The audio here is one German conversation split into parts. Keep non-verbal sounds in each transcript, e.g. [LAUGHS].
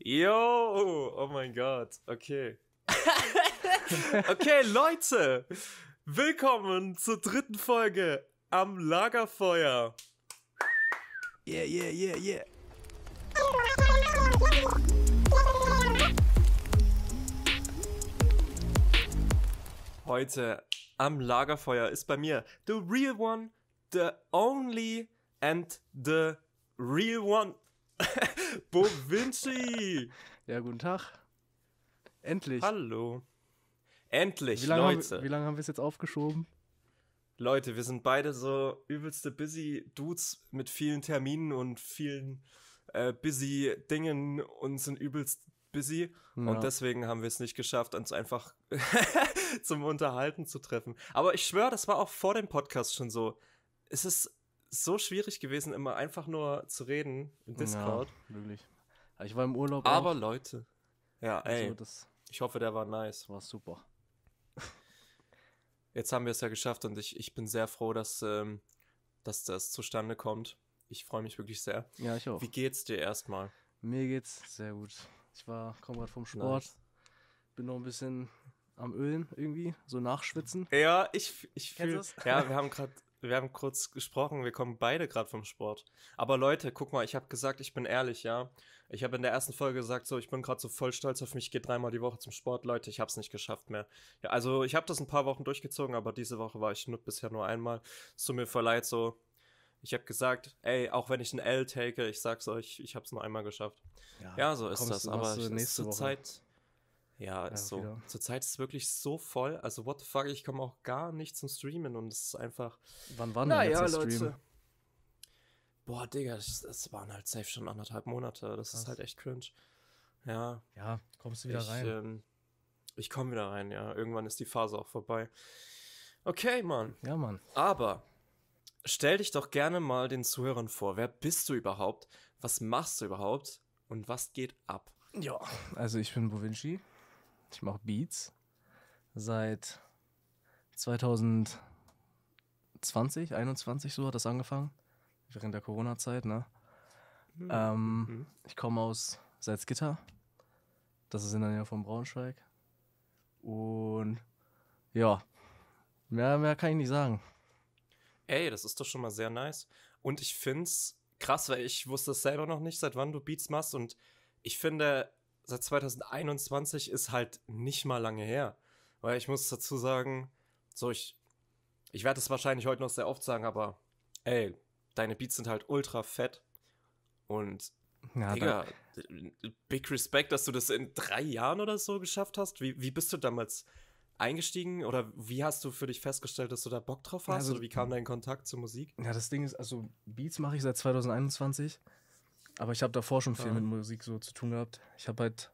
Yo, oh mein Gott, okay. [LAUGHS] okay, Leute, willkommen zur dritten Folge am Lagerfeuer. Yeah, yeah, yeah, yeah. Heute am Lagerfeuer ist bei mir the real one, the only and the real one. [LAUGHS] Bo Vinci! Ja, guten Tag. Endlich. Hallo. Endlich, wie Leute. Haben, wie lange haben wir es jetzt aufgeschoben? Leute, wir sind beide so übelste busy Dudes mit vielen Terminen und vielen äh, busy Dingen und sind übelst busy. Ja. Und deswegen haben wir es nicht geschafft, uns einfach [LAUGHS] zum Unterhalten zu treffen. Aber ich schwöre, das war auch vor dem Podcast schon so. Es ist so schwierig gewesen, immer einfach nur zu reden im Discord. Ja, wirklich. Ich war im Urlaub. Aber auch. Leute. Ja, also ey. ich hoffe, der war nice. War super. Jetzt haben wir es ja geschafft und ich, ich bin sehr froh, dass, ähm, dass das zustande kommt. Ich freue mich wirklich sehr. Ja, ich auch. Wie geht's dir erstmal? Mir geht's sehr gut. Ich war, komme gerade vom Sport. Nice. Bin noch ein bisschen am Ölen irgendwie, so nachschwitzen. Ja, ich, ich fühle. Ja, wir haben gerade wir haben kurz gesprochen, wir kommen beide gerade vom Sport. Aber Leute, guck mal, ich habe gesagt, ich bin ehrlich, ja. Ich habe in der ersten Folge gesagt, so, ich bin gerade so voll stolz auf mich, gehe dreimal die Woche zum Sport. Leute, ich habe es nicht geschafft mehr. Ja, also ich habe das ein paar Wochen durchgezogen, aber diese Woche war ich nur, bisher nur einmal. Es tut mir verleid, so. Ich habe gesagt, ey, auch wenn ich ein L take, ich sag's euch, ich habe es nur einmal geschafft. Ja, ja so ist das. Aber nächste Zeit ja, ist so. Wieder. Zurzeit ist es wirklich so voll. Also, what the fuck, ich komme auch gar nicht zum Streamen und es ist einfach. Wann war denn naja, der Stream? Boah, Digga, es waren halt safe schon anderthalb Monate. Das Krass. ist halt echt cringe. Ja. Ja, kommst du wieder ich, rein? Ähm, ich komme wieder rein, ja. Irgendwann ist die Phase auch vorbei. Okay, Mann. Ja, Mann. Aber stell dich doch gerne mal den Zuhörern vor. Wer bist du überhaupt? Was machst du überhaupt? Und was geht ab? Ja, also ich bin Bovinci, ich mache Beats seit 2020, 21 so hat das angefangen. Während der Corona-Zeit, ne? Mhm. Ähm, mhm. ich komme aus Salzgitter. Das ist in der Nähe von Braunschweig. Und ja, mehr, mehr kann ich nicht sagen. Ey, das ist doch schon mal sehr nice. Und ich finde es krass, weil ich wusste es selber noch nicht, seit wann du Beats machst. Und ich finde, seit 2021 ist halt nicht mal lange her. Weil ich muss dazu sagen, so ich, ich werde es wahrscheinlich heute noch sehr oft sagen, aber ey, deine Beats sind halt ultra fett. Und ja, Digga, big respect, dass du das in drei Jahren oder so geschafft hast. Wie, wie bist du damals eingestiegen oder wie hast du für dich festgestellt, dass du da Bock drauf hast? Also, oder wie kam dein Kontakt zur Musik? Ja, das Ding ist, also Beats mache ich seit 2021 aber ich habe davor schon viel ja. mit Musik so zu tun gehabt. Ich habe halt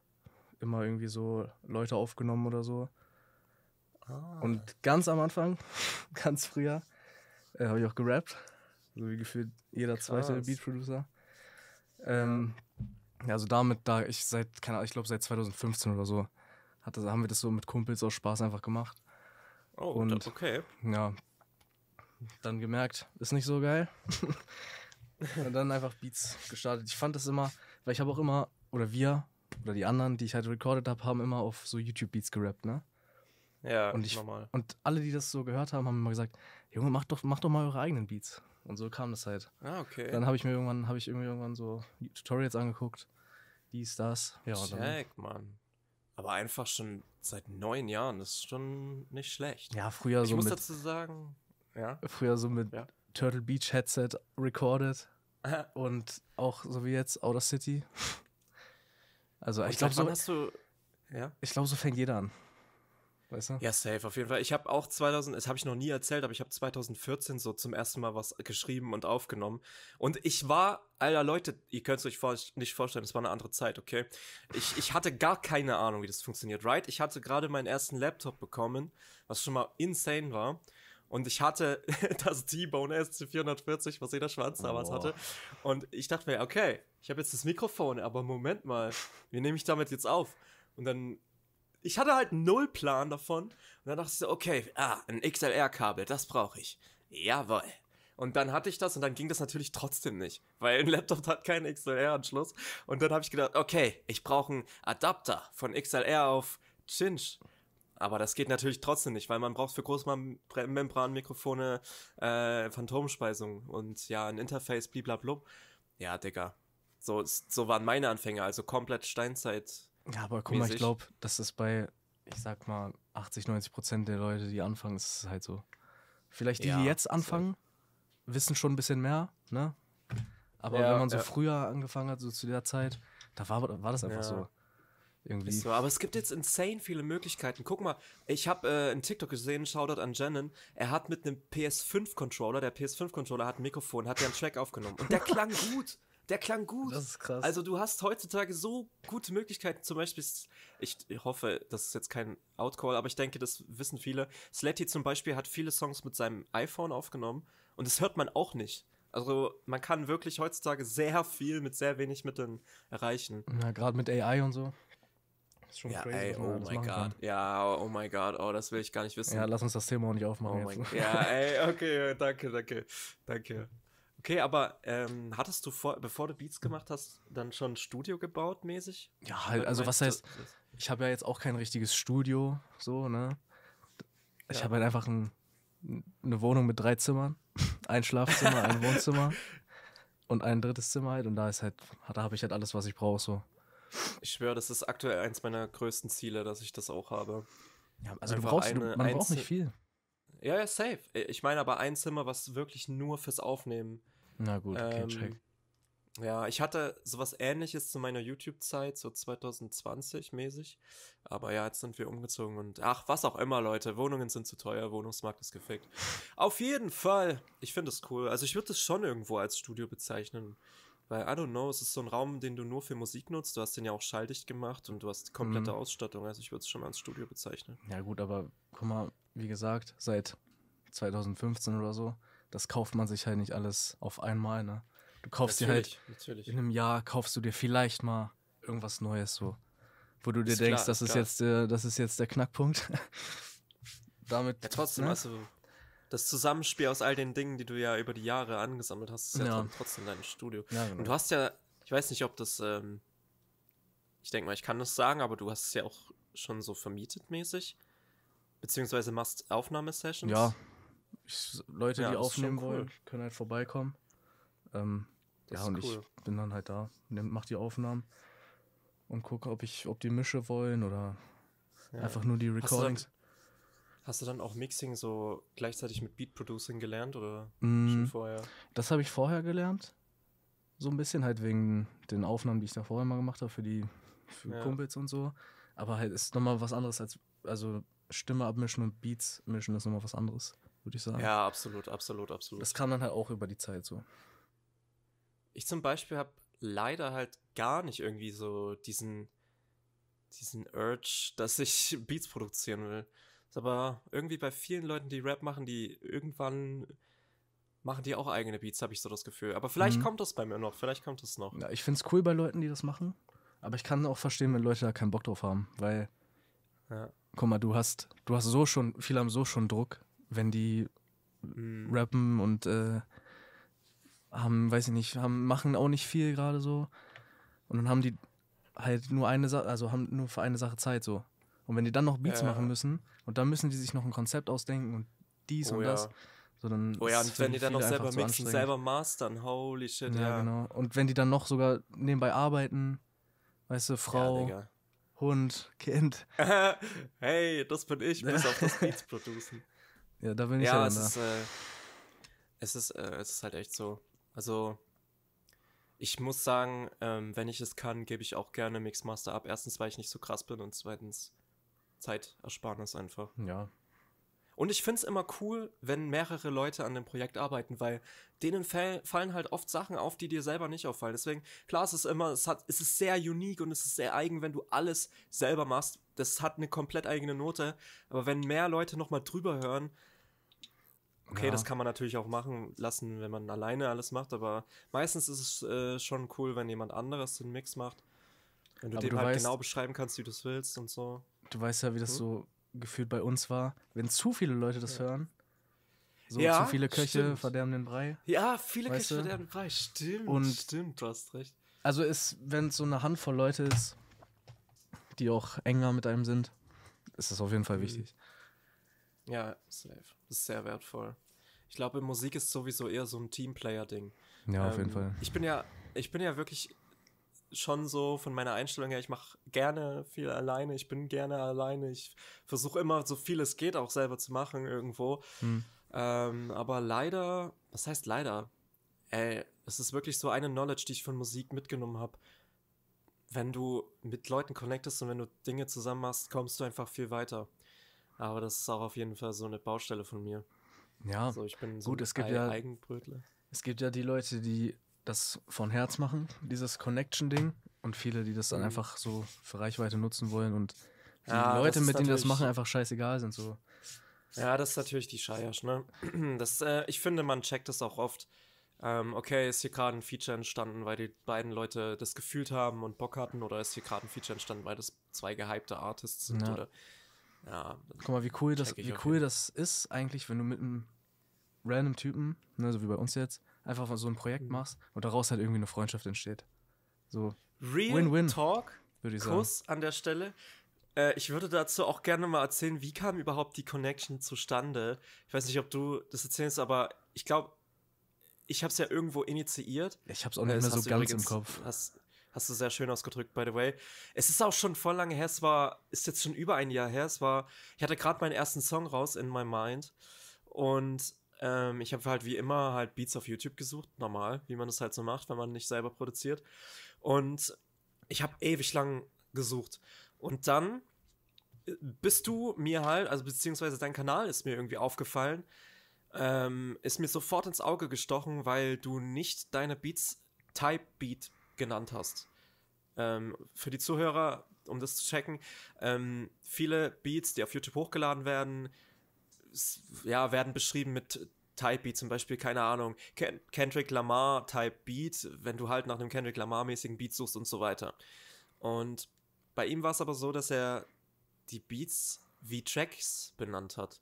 immer irgendwie so Leute aufgenommen oder so. Ah. Und ganz am Anfang, [LAUGHS] ganz früher, äh, habe ich auch gerappt. So wie gefühlt jeder Krass. zweite Beat-Producer. Ähm, ja, also damit, da ich seit, keine Ahnung, ich glaube seit 2015 oder so, hat das, haben wir das so mit Kumpels aus Spaß einfach gemacht. Oh, und, okay. Ja. Dann gemerkt, ist nicht so geil. [LAUGHS] Und dann einfach Beats gestartet. Ich fand das immer, weil ich habe auch immer, oder wir, oder die anderen, die ich halt recorded habe, haben immer auf so YouTube-Beats gerappt, ne? Ja, und ich, normal. Und alle, die das so gehört haben, haben immer gesagt, Junge, mach doch, mach doch mal eure eigenen Beats. Und so kam das halt. Ah, okay. Dann habe ich mir irgendwann, habe ich irgendwie irgendwann so Tutorials angeguckt, dies, das. Ja, und Check, dann, Mann. Aber einfach schon seit neun Jahren, das ist schon nicht schlecht. Ja, früher ich so. Ich muss mit, dazu sagen, ja. Früher so mit ja. Turtle Beach Headset recorded und auch so wie jetzt Outer City. Also ich glaube so. ja? Ich so fängt jeder an. Weißt du? Ja, safe, auf jeden Fall. Ich habe auch 2000, das habe ich noch nie erzählt, aber ich habe 2014 so zum ersten Mal was geschrieben und aufgenommen. Und ich war, alter Leute, ihr könnt es euch vor, nicht vorstellen, es war eine andere Zeit, okay? Ich, ich hatte gar keine Ahnung, wie das funktioniert, right? Ich hatte gerade meinen ersten Laptop bekommen, was schon mal insane war. Und ich hatte [LAUGHS] das T-Bone SC440, was jeder Schwanz damals oh. hatte. Und ich dachte mir, okay, ich habe jetzt das Mikrofon, aber Moment mal, wie nehme ich damit jetzt auf? Und dann, ich hatte halt null Plan davon. Und dann dachte ich so, okay, ah, ein XLR-Kabel, das brauche ich. Jawoll. Und dann hatte ich das und dann ging das natürlich trotzdem nicht, weil ein Laptop hat keinen XLR-Anschluss. Und dann habe ich gedacht, okay, ich brauche einen Adapter von XLR auf Cinch. Aber das geht natürlich trotzdem nicht, weil man braucht für Großmembranmikrofone äh, Phantomspeisung und ja, ein Interface, blablabla. Ja, Digga. So, so waren meine Anfänge, also komplett Steinzeit. Ja, aber guck mal, ich glaube, das ist bei, ich sag mal, 80, 90 Prozent der Leute, die anfangen, ist es halt so. Vielleicht die, ja, die jetzt anfangen, so. wissen schon ein bisschen mehr, ne? Aber ja, wenn man so ja. früher angefangen hat, so zu der Zeit, da war, war das einfach so irgendwie. so, aber es gibt jetzt insane viele Möglichkeiten. Guck mal, ich habe äh, einen TikTok gesehen, Shoutout an Jennen. Er hat mit einem PS5-Controller, der PS5-Controller hat ein Mikrofon, hat ja einen Track aufgenommen. Und der klang [LAUGHS] gut. Der klang gut. Das ist krass. Also du hast heutzutage so gute Möglichkeiten. Zum Beispiel, ich hoffe, das ist jetzt kein Outcall, aber ich denke, das wissen viele. Sletty zum Beispiel hat viele Songs mit seinem iPhone aufgenommen und das hört man auch nicht. Also man kann wirklich heutzutage sehr viel mit sehr wenig Mitteln erreichen. Na, gerade mit AI und so. Das ist schon ja, crazy. Ey, oh mein Gott. Ja, oh mein Gott. Oh, das will ich gar nicht wissen. Ja, lass uns das Thema auch nicht aufmachen. Oh jetzt. Ja, ey, okay, [LAUGHS] danke, danke. Danke. Okay, aber ähm, hattest du, vor, bevor du Beats gemacht hast, dann schon ein Studio gebaut mäßig? Ja, halt, also was heißt, ich habe ja jetzt auch kein richtiges Studio, so, ne? Ich ja. habe halt einfach ein, eine Wohnung mit drei Zimmern, [LAUGHS] ein Schlafzimmer, ein [LAUGHS] Wohnzimmer und ein drittes Zimmer halt und da ist halt, da habe ich halt alles, was ich brauche, so. Ich schwöre, das ist aktuell eins meiner größten Ziele, dass ich das auch habe. Ja, also du brauchst, eine, du, man braucht nicht viel. Ja, ja, safe. Ich meine aber ein Zimmer, was wirklich nur fürs Aufnehmen. Na gut, okay, ähm, check. Ja, ich hatte sowas ähnliches zu meiner YouTube-Zeit, so 2020 mäßig. Aber ja, jetzt sind wir umgezogen und ach, was auch immer, Leute. Wohnungen sind zu teuer, Wohnungsmarkt ist gefickt. Auf jeden Fall. Ich finde es cool. Also ich würde es schon irgendwo als Studio bezeichnen. Weil, I don't know, es ist so ein Raum, den du nur für Musik nutzt. Du hast den ja auch schalldicht gemacht und du hast komplette mhm. Ausstattung. Also ich würde es schon mal als Studio bezeichnen. Ja gut, aber guck mal, wie gesagt, seit 2015 oder so, das kauft man sich halt nicht alles auf einmal, ne? Du kaufst natürlich, dir halt, natürlich. in einem Jahr kaufst du dir vielleicht mal irgendwas Neues so. Wo du dir ist denkst, klar, das, ist jetzt der, das ist jetzt der Knackpunkt. [LAUGHS] Damit, ja, trotzdem, ne? also das Zusammenspiel aus all den Dingen, die du ja über die Jahre angesammelt hast, ist ja, ja. trotzdem dein Studio. Ja, genau. Und du hast ja, ich weiß nicht, ob das, ähm, ich denke mal, ich kann das sagen, aber du hast es ja auch schon so vermietet mäßig. Beziehungsweise machst Aufnahmesessions. Ja. Ich, Leute, ja, die aufnehmen cool. wollen, können halt vorbeikommen. Ähm, ja, und cool. ich bin dann halt da, mach die Aufnahmen und gucke, ob ob die Mische wollen oder ja. einfach nur die Recordings. Hast du, Hast du dann auch Mixing so gleichzeitig mit Beat Producing gelernt oder mm, schon vorher? Das habe ich vorher gelernt. So ein bisschen halt wegen den Aufnahmen, die ich da vorher mal gemacht habe für die für ja. Kumpels und so. Aber halt ist nochmal was anderes als, also Stimme abmischen und Beats mischen ist nochmal was anderes, würde ich sagen. Ja, absolut, absolut, absolut. Das kam dann halt auch über die Zeit so. Ich zum Beispiel habe leider halt gar nicht irgendwie so diesen, diesen Urge, dass ich [LAUGHS] Beats produzieren will. Ist aber irgendwie bei vielen Leuten, die Rap machen, die irgendwann machen die auch eigene Beats, habe ich so das Gefühl. Aber vielleicht mhm. kommt das bei mir noch, vielleicht kommt das noch. Ja, ich finde es cool bei Leuten, die das machen, aber ich kann auch verstehen, wenn Leute da keinen Bock drauf haben, weil ja. guck mal, du hast du hast so schon viele haben so schon Druck, wenn die mhm. rappen und äh, haben, weiß ich nicht, haben machen auch nicht viel gerade so und dann haben die halt nur eine Sache, also haben nur für eine Sache Zeit so. Und wenn die dann noch Beats ja. machen müssen und dann müssen die sich noch ein Konzept ausdenken und dies oh, und ja. das. So, dann oh ja, und wenn die dann noch selber mixen, selber mastern, holy shit, ja. Ja, genau. Und wenn die dann noch sogar nebenbei arbeiten, weißt du, Frau, ja, Hund, Kind. [LAUGHS] hey, das bin ich, bis auf das Beats [LAUGHS] producen. Ja, da bin ich ja, ja es, Ist, äh, es ist, äh, es ist halt echt so. Also, ich muss sagen, ähm, wenn ich es kann, gebe ich auch gerne Mixmaster ab. Erstens, weil ich nicht so krass bin und zweitens, Zeitersparnis einfach. Ja. Und ich finde es immer cool, wenn mehrere Leute an dem Projekt arbeiten, weil denen fallen halt oft Sachen auf, die dir selber nicht auffallen. Deswegen, klar, es ist immer, es, hat, es ist sehr unique und es ist sehr eigen, wenn du alles selber machst. Das hat eine komplett eigene Note. Aber wenn mehr Leute nochmal drüber hören, okay, ja. das kann man natürlich auch machen lassen, wenn man alleine alles macht, aber meistens ist es äh, schon cool, wenn jemand anderes den Mix macht. Wenn du aber dem du halt weißt, genau beschreiben kannst, wie du es willst und so. Du weißt ja, wie das mhm. so gefühlt bei uns war. Wenn zu viele Leute das ja. hören, so ja, zu viele Köche stimmt. verderben den Brei. Ja, viele Köche du? verderben den Brei. Stimmt, Und stimmt, du hast recht. Also ist, wenn es so eine Handvoll Leute ist, die auch enger mit einem sind, ist das auf jeden Fall mhm. wichtig. Ja, safe. Das ist sehr wertvoll. Ich glaube, Musik ist sowieso eher so ein Teamplayer-Ding. Ja, auf ähm, jeden Fall. Ich bin ja, ich bin ja wirklich schon so von meiner Einstellung her, ich mache gerne viel alleine, ich bin gerne alleine, ich versuche immer so viel es geht auch selber zu machen irgendwo. Hm. Ähm, aber leider, was heißt leider? Ey, es ist wirklich so eine Knowledge, die ich von Musik mitgenommen habe. Wenn du mit Leuten connectest und wenn du Dinge zusammen machst, kommst du einfach viel weiter. Aber das ist auch auf jeden Fall so eine Baustelle von mir. Ja, also ich bin so gut, es gibt ja Eigenbrötler. Es gibt ja die Leute, die das von Herz machen, dieses Connection-Ding. Und viele, die das dann mhm. einfach so für Reichweite nutzen wollen und die ja, Leute, mit denen das machen, einfach scheißegal sind. So. Ja, das ist natürlich die Scheiße, ne? [CLEARS THROAT] Das, äh, ich finde, man checkt das auch oft. Ähm, okay, ist hier gerade ein Feature entstanden, weil die beiden Leute das gefühlt haben und Bock hatten, oder ist hier gerade ein Feature entstanden, weil das zwei gehypte Artists sind, ja. oder? Ja. Guck mal, wie cool das, wie cool das ist eigentlich, wenn du mit einem random Typen, ne, so wie bei uns jetzt, einfach so ein Projekt mhm. machst und daraus halt irgendwie eine Freundschaft entsteht. So. Win -win, Talk. Würde ich Kuss sagen. an der Stelle. Äh, ich würde dazu auch gerne mal erzählen, wie kam überhaupt die Connection zustande? Ich weiß nicht, ob du das erzählst, aber ich glaube, ich habe es ja irgendwo initiiert. Ich habe es auch nicht äh, mehr so ganz übrigens, im Kopf. Hast, hast du sehr schön ausgedrückt, by the way. Es ist auch schon voll lange her, es war, ist jetzt schon über ein Jahr her. Es war, ich hatte gerade meinen ersten Song raus in my mind. Und ähm, ich habe halt wie immer halt Beats auf YouTube gesucht, normal, wie man das halt so macht, wenn man nicht selber produziert. Und ich habe ewig lang gesucht. Und dann äh, bist du mir halt, also beziehungsweise dein Kanal ist mir irgendwie aufgefallen, ähm, ist mir sofort ins Auge gestochen, weil du nicht deine Beats Type Beat genannt hast. Ähm, für die Zuhörer, um das zu checken, ähm, viele Beats, die auf YouTube hochgeladen werden, ja, werden beschrieben mit Type Beat, zum Beispiel, keine Ahnung, Ken Kendrick Lamar Type Beat, wenn du halt nach einem Kendrick Lamar-mäßigen Beat suchst und so weiter. Und bei ihm war es aber so, dass er die Beats wie Tracks benannt hat.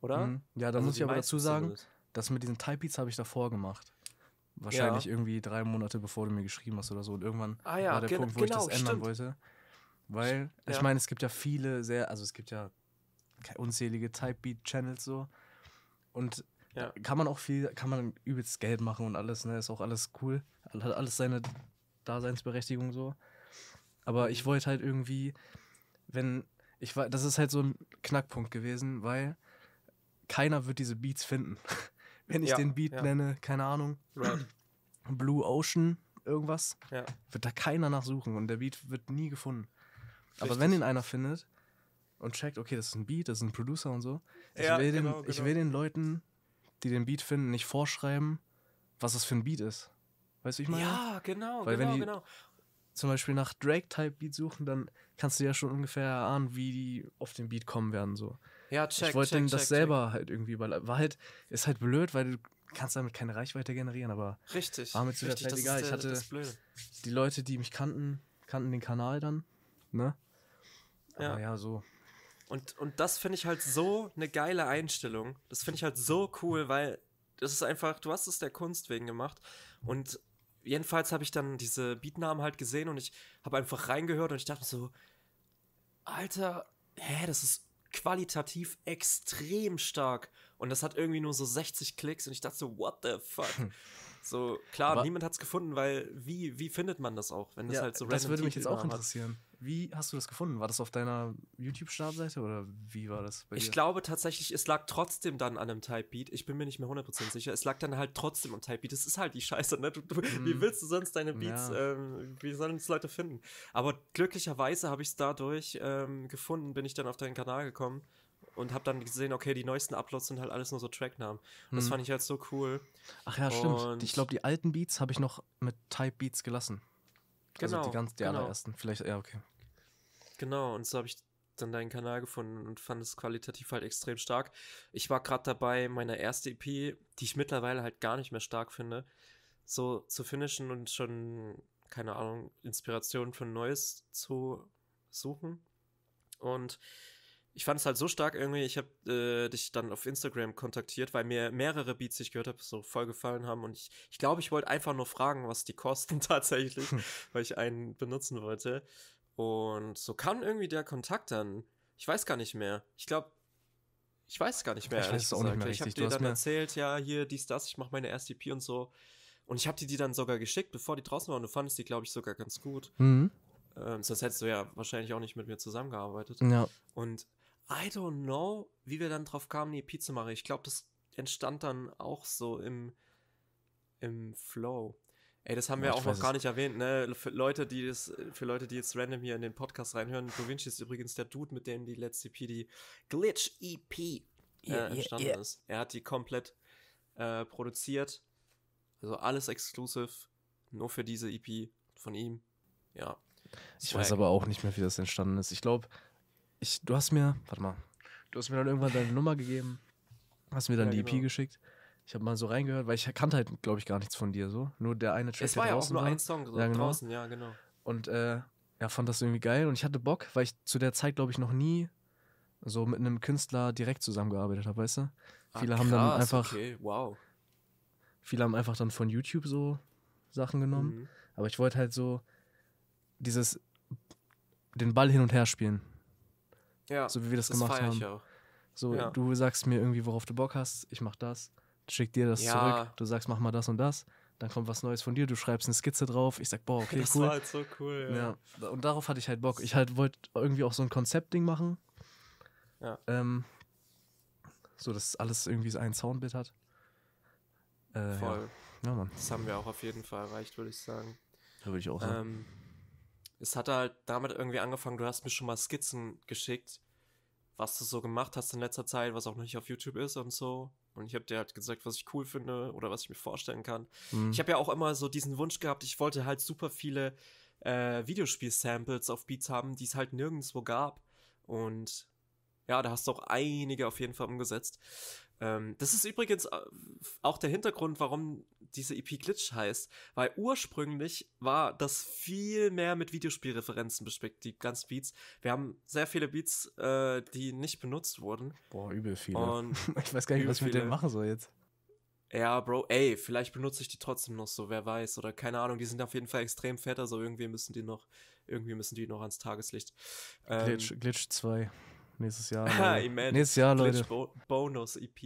Oder? Mhm. Ja, da also muss ich aber dazu sagen, das mit diesen Type Beats habe ich davor gemacht. Wahrscheinlich ja. irgendwie drei Monate bevor du mir geschrieben hast oder so. Und irgendwann ah, ja, war der Punkt, wo genau, ich das genau, ändern stimmt. wollte. Weil, ich ja. meine, es gibt ja viele sehr, also es gibt ja unzählige Type-Beat-Channels so. Und ja. kann man auch viel, kann man übelst Geld machen und alles, ne? Ist auch alles cool. Hat alles seine Daseinsberechtigung so. Aber ich wollte halt irgendwie, wenn, ich war, das ist halt so ein Knackpunkt gewesen, weil keiner wird diese Beats finden. [LAUGHS] wenn ich ja, den Beat ja. nenne, keine Ahnung, right. [CLEARS THROAT] Blue Ocean, irgendwas, wird da keiner nachsuchen und der Beat wird nie gefunden. Richtig. Aber wenn ihn einer findet, und checkt, okay, das ist ein Beat, das ist ein Producer und so. Ich, ja, will, den, genau. ich genau. will den Leuten, die den Beat finden, nicht vorschreiben, was das für ein Beat ist. Weißt du, ich meine? Ja, genau, Weil genau, wenn die genau. Zum Beispiel nach Drake-Type-Beat suchen, dann kannst du ja schon ungefähr erahnen, wie die auf den Beat kommen werden. So. Ja, check, Ich wollte das check. selber halt irgendwie, weil war halt, ist halt blöd, weil du kannst damit keine Reichweite generieren, aber richtig, war mir zu richtig, Zeit egal. ich hatte die Leute, die mich kannten, kannten den Kanal dann, ne? Aber ja, ja so und, und das finde ich halt so eine geile Einstellung. Das finde ich halt so cool, weil das ist einfach, du hast es der Kunst wegen gemacht. Und jedenfalls habe ich dann diese Beatnamen halt gesehen und ich habe einfach reingehört und ich dachte so, Alter, hä, das ist qualitativ extrem stark. Und das hat irgendwie nur so 60 Klicks und ich dachte so, what the fuck? Hm. so, klar, Aber niemand hat es gefunden, weil wie, wie findet man das auch, wenn das ja, halt so random ist? Das würde mich jetzt auch interessieren. Hat. Wie hast du das gefunden? War das auf deiner YouTube-Startseite oder wie war das bei dir? Ich glaube tatsächlich, es lag trotzdem dann an einem Type-Beat. Ich bin mir nicht mehr 100% sicher. Es lag dann halt trotzdem am Type-Beat. Das ist halt die Scheiße, ne? Du, du, mm. Wie willst du sonst deine Beats, ja. ähm, wie sollen es Leute finden? Aber glücklicherweise habe ich es dadurch ähm, gefunden, bin ich dann auf deinen Kanal gekommen und habe dann gesehen, okay, die neuesten Uploads sind halt alles nur so Tracknamen. Hm. Das mhm. fand ich halt so cool. Ach ja, stimmt. ich glaube, die alten Beats habe ich noch mit Type Beats gelassen. Genau. Also die genau, ganz die genau. allerersten. Vielleicht, ja, okay. Genau, und so habe ich dann deinen Kanal gefunden und fand es qualitativ halt extrem stark. Ich war gerade dabei, meine erste EP, die ich mittlerweile halt gar nicht mehr stark finde, so zu finishen und schon, keine Ahnung, Inspiration für Neues zu suchen. Und ich fand es halt so stark irgendwie, ich habe äh, dich dann auf Instagram kontaktiert, weil mir mehrere Beats, die ich gehört habe, so voll gefallen haben. Und ich, ich glaube, ich wollte einfach nur fragen, was die kosten [LAUGHS] tatsächlich, hm. weil ich einen benutzen wollte. Und so kam irgendwie der Kontakt dann. Ich weiß gar nicht mehr. Ich glaube, ich weiß gar nicht mehr. Ich weiß auch nicht mehr Ich habe dir dann erzählt, ja, hier, dies, das, ich mache meine RCP e und so. Und ich habe dir die dann sogar geschickt, bevor die draußen waren. Du fandest die, glaube ich, sogar ganz gut. Mhm. Ähm, sonst hättest du ja wahrscheinlich auch nicht mit mir zusammengearbeitet. Ja. Und I don't know, wie wir dann drauf kamen, die EP zu machen. Ich glaube, das entstand dann auch so im, im Flow. Ey, das haben wir ja, auch noch gar nicht erwähnt, ne? Für Leute, die das, für Leute, die jetzt random hier in den Podcast reinhören, Da Vinci ist übrigens der Dude, mit dem die letzte EP, die Glitch EP, äh, yeah, entstanden yeah, yeah. ist. Er hat die komplett äh, produziert. Also alles exclusive, nur für diese EP von ihm. Ja. Ich weiß aber auch nicht mehr, wie das entstanden ist. Ich glaube, ich, du hast mir, warte mal, du hast mir dann irgendwann deine Nummer gegeben, hast mir dann ja, die e genau. EP geschickt ich habe mal so reingehört, weil ich kannte halt, glaube ich, gar nichts von dir so. Nur der eine Track. Es war ja auch nur war. ein Song ja, genau. draußen, ja, genau. Und äh, ja, fand das irgendwie geil und ich hatte Bock, weil ich zu der Zeit, glaube ich, noch nie so mit einem Künstler direkt zusammengearbeitet habe, weißt du? Ah, viele krass, haben dann einfach. Okay, wow. Viele haben einfach dann von YouTube so Sachen genommen. Mhm. Aber ich wollte halt so dieses den Ball hin und her spielen. Ja. So wie wir das, das gemacht haben. So, ja. du sagst mir irgendwie, worauf du Bock hast, ich mach das schickt dir das ja. zurück, du sagst, mach mal das und das, dann kommt was Neues von dir, du schreibst eine Skizze drauf, ich sag, boah, okay, das cool. Das war halt so cool, ja. ja. Und darauf hatte ich halt Bock. Ich halt wollte irgendwie auch so ein Konzeptding machen. Ja. Ähm, so, dass alles irgendwie ein Soundbild hat. Äh, Voll. Ja. ja. Mann. Das haben wir auch auf jeden Fall erreicht, würde ich sagen. Ja, würde ich auch sagen. Ähm, es hat halt damit irgendwie angefangen, du hast mir schon mal Skizzen geschickt, was du so gemacht hast in letzter Zeit, was auch noch nicht auf YouTube ist und so. Und ich habe dir halt gesagt, was ich cool finde oder was ich mir vorstellen kann. Mhm. Ich habe ja auch immer so diesen Wunsch gehabt, ich wollte halt super viele äh, Videospiel-Samples auf Beats haben, die es halt nirgendwo gab. Und ja, da hast du auch einige auf jeden Fall umgesetzt. Ähm, das ist übrigens äh, auch der Hintergrund, warum diese EP Glitch heißt, weil ursprünglich war das viel mehr mit Videospielreferenzen bespickt, die ganzen Beats. Wir haben sehr viele Beats, äh, die nicht benutzt wurden. Boah, übel viele. Und [LAUGHS] ich weiß gar nicht, was ich mit denen machen soll jetzt. Ja, Bro, ey, vielleicht benutze ich die trotzdem noch so, wer weiß. Oder keine Ahnung, die sind auf jeden Fall extrem fett, also irgendwie müssen die noch, irgendwie müssen die noch ans Tageslicht. Ähm, Glitch, Glitch 2. Nächstes Jahr. [LAUGHS] Leute. Nächstes Jahr, Leute. Bo Bonus EP.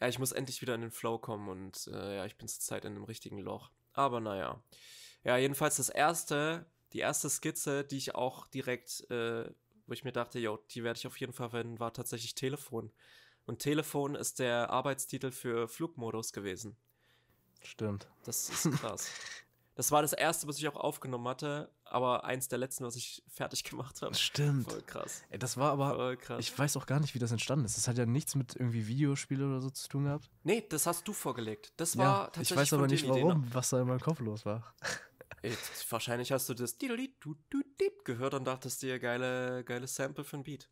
Ja, ich muss endlich wieder in den Flow kommen und äh, ja, ich bin zurzeit in einem richtigen Loch. Aber naja. Ja, jedenfalls das erste, die erste Skizze, die ich auch direkt, äh, wo ich mir dachte, jo, die werde ich auf jeden Fall verwenden, war tatsächlich Telefon. Und Telefon ist der Arbeitstitel für Flugmodus gewesen. Stimmt. Das ist krass. [LAUGHS] Das war das erste, was ich auch aufgenommen hatte, aber eins der letzten, was ich [LAUGHS] fertig gemacht habe. Stimmt. Voll krass. Ey, das war aber, ich weiß auch gar nicht, wie das entstanden ist. Das hat ja nichts mit irgendwie Videospiele oder so zu tun gehabt. Nee, das hast du vorgelegt. Das war ja, tatsächlich Ich weiß aber nicht ne? warum, Ideen. was da in meinem Kopf los war. Ey, wahrscheinlich hast du das gehört und dachtest dir, geile, geiles Sample für ein Beat.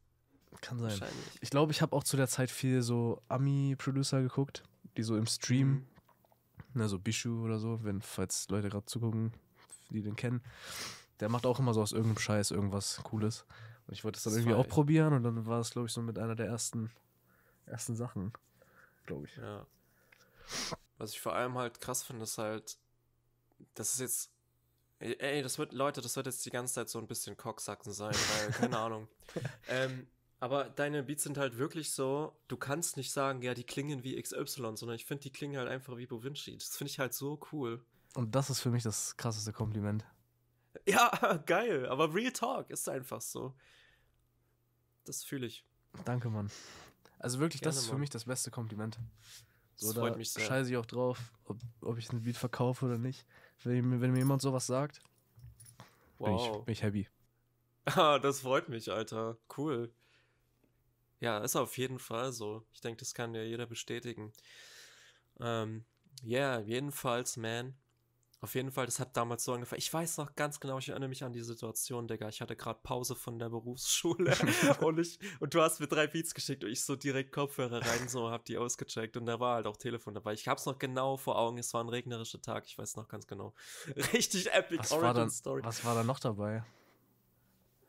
Kann sein. Wahrscheinlich. Ich glaube, ich habe auch zu der Zeit viel so Ami-Producer geguckt, die so im Stream mhm ne, so Bishu oder so, wenn, falls Leute gerade zugucken, die den kennen. Der macht auch immer so aus irgendeinem Scheiß irgendwas Cooles. Und ich wollte es dann das irgendwie auch ich. probieren und dann war es, glaube ich, so mit einer der ersten, ersten Sachen, glaube ich. Ja. Was ich vor allem halt krass finde, ist halt, das ist jetzt Ey, das wird, Leute, das wird jetzt die ganze Zeit so ein bisschen Cocksacken sein, weil, keine [LAUGHS] Ahnung. Ähm, aber deine Beats sind halt wirklich so, du kannst nicht sagen, ja, die klingen wie XY, sondern ich finde, die klingen halt einfach wie Bovinci. Das finde ich halt so cool. Und das ist für mich das krasseste Kompliment. [LAUGHS] Ja, geil, aber Real Talk ist einfach so. Das fühle ich. Danke, Mann. Also wirklich, Gerne, das ist für Mann. mich das beste Kompliment. So, das freut mich sehr. scheiße ich auch drauf, ob, ob ich ein Beat verkaufe oder nicht. Wenn, wenn mir jemand sowas sagt, wow. bin, ich, bin ich happy. [LAUGHS] Ah, das freut mich, Alter. Cool. Ja, ist auf jeden Fall so. Ich denke, das kann ja jeder bestätigen. Ähm, yeah, jedenfalls, man. Auf jeden Fall, das hat damals so angefangen. Ich weiß noch ganz genau, ich erinnere mich an die Situation, Digga. Ich hatte gerade Pause von der Berufsschule [LAUGHS] [LAUGHS] und, ich, und du hast mir drei Beats geschickt und ich so direkt Kopfhörer rein, so hab die ausgecheckt und da war halt auch Telefon dabei. Ich hab's noch genau vor Augen, es war ein regnerischer Tag, ich weiß noch ganz genau. [LAUGHS] Richtig epic was Origin war dann, Story. Was war da noch dabei?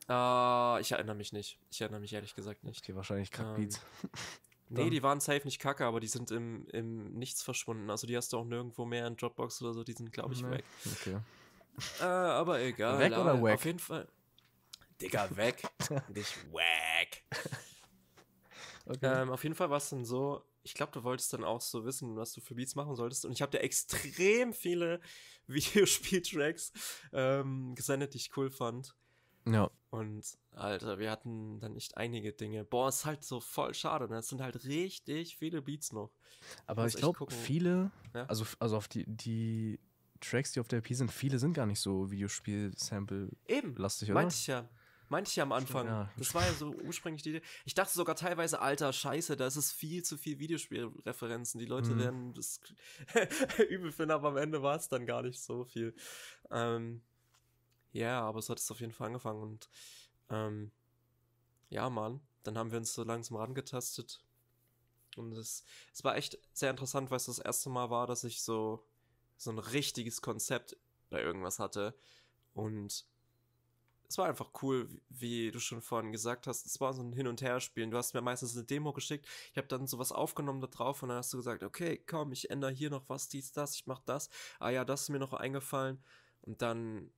Uh, ich erinnere mich nicht. Ich erinnere mich ehrlich gesagt nicht. Die wahrscheinlich Kackbeats. Ähm, [LAUGHS] nee, die waren safe nicht kacke, aber die sind im, im Nichts verschwunden. Also die hast du auch nirgendwo mehr in Dropbox oder so. Die sind, glaube ich, nee. weg. Okay. Äh, aber egal. Weg oder aber, weg? Auf jeden Fall. Digga, weg. [LAUGHS] nicht weg. Okay. Ähm, auf jeden Fall war es dann so, ich glaube, du wolltest dann auch so wissen, was du für Beats machen solltest. Und ich habe dir extrem viele [LAUGHS] Videospieltracks ähm, gesendet, die ich cool fand. Ja. Und Alter, wir hatten dann nicht einige Dinge. Boah, ist halt so voll schade. Ne? Es sind halt richtig viele Beats noch. Aber ich glaube, viele, ja? also, also auf die, die Tracks, die auf der EP sind, viele sind gar nicht so Videospiel-Sample. Eben. Lastig, oder? Meinte ich ja. Meinte ich ja am Anfang. Ja. Das war ja so ursprünglich die Idee. Ich dachte sogar teilweise, alter Scheiße, da ist es viel zu viel Videospielreferenzen. Die Leute mhm. werden das [LAUGHS] übel finden, aber am Ende war es dann gar nicht so viel. Ähm, ja, aber so hat es auf jeden Fall angefangen und ähm, ja, Mann, dann haben wir uns so langsam rangetastet. Und es, es war echt sehr interessant, weil es das erste Mal war, dass ich so, so ein richtiges Konzept bei irgendwas hatte. Und es war einfach cool, wie du schon vorhin gesagt hast. Es war so ein Hin- und Her-Spielen. Du hast mir meistens eine Demo geschickt. Ich habe dann sowas aufgenommen da drauf und dann hast du gesagt, okay, komm, ich ändere hier noch was, dies, das, ich mache das. Ah ja, das ist mir noch eingefallen. Und dann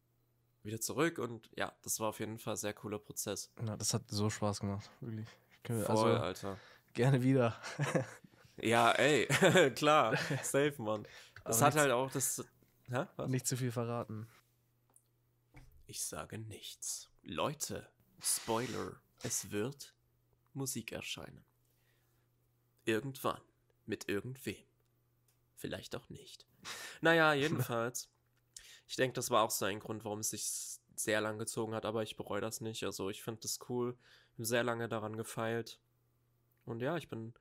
wieder zurück und ja, das war auf jeden Fall ein sehr cooler Prozess. Na, das hat so Spaß gemacht, wirklich. Voll, also, Alter. Gerne wieder. [LAUGHS] ja, ey, [LAUGHS] klar, safe, Mann. [LAUGHS] Das hat halt auch das. Hä? Was? Nicht zu viel verraten. Ich sage nichts. Leute, Spoiler, es wird Musik erscheinen. Irgendwann, mit irgendwem. Vielleicht auch nicht. Naja, jedenfalls ich denke, das war auch so ein Grund, warum es sich sehr lang gezogen hat, aber ich bereue das nicht. Also ich finde das cool, bin sehr lange daran gefeilt. Und ja, ich bin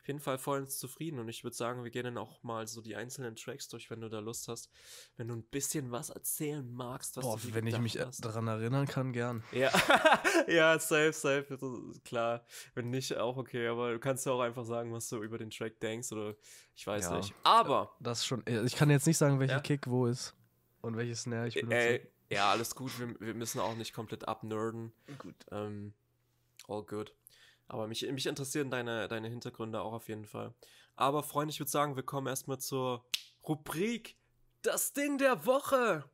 auf jeden Fall vollends zufrieden und ich würde sagen, wir gehen dann auch mal so die einzelnen Tracks durch, wenn du da Lust hast, wenn du ein bisschen was erzählen magst. Was Boah, du wenn ich mich hast. daran erinnern kann, gern. Ja, [LAUGHS] ja, safe, safe, also, klar. Wenn nicht, auch okay, aber du kannst ja auch einfach sagen, was du über den Track denkst oder ich weiß ja. nicht. Aber. Das schon, ich kann jetzt nicht sagen, welcher ja. Kick wo ist. Und welches Snare ich benutze. Äh, äh, ja, alles gut. Wir, wir, müssen auch nicht komplett abnerden. Gut. Ähm, all good. Aber mich, mich interessieren deine, deine Hintergründe auch auf jeden Fall. Aber Freunde, ich würde sagen, wir kommen erstmal zur Rubrik Das Ding der Woche.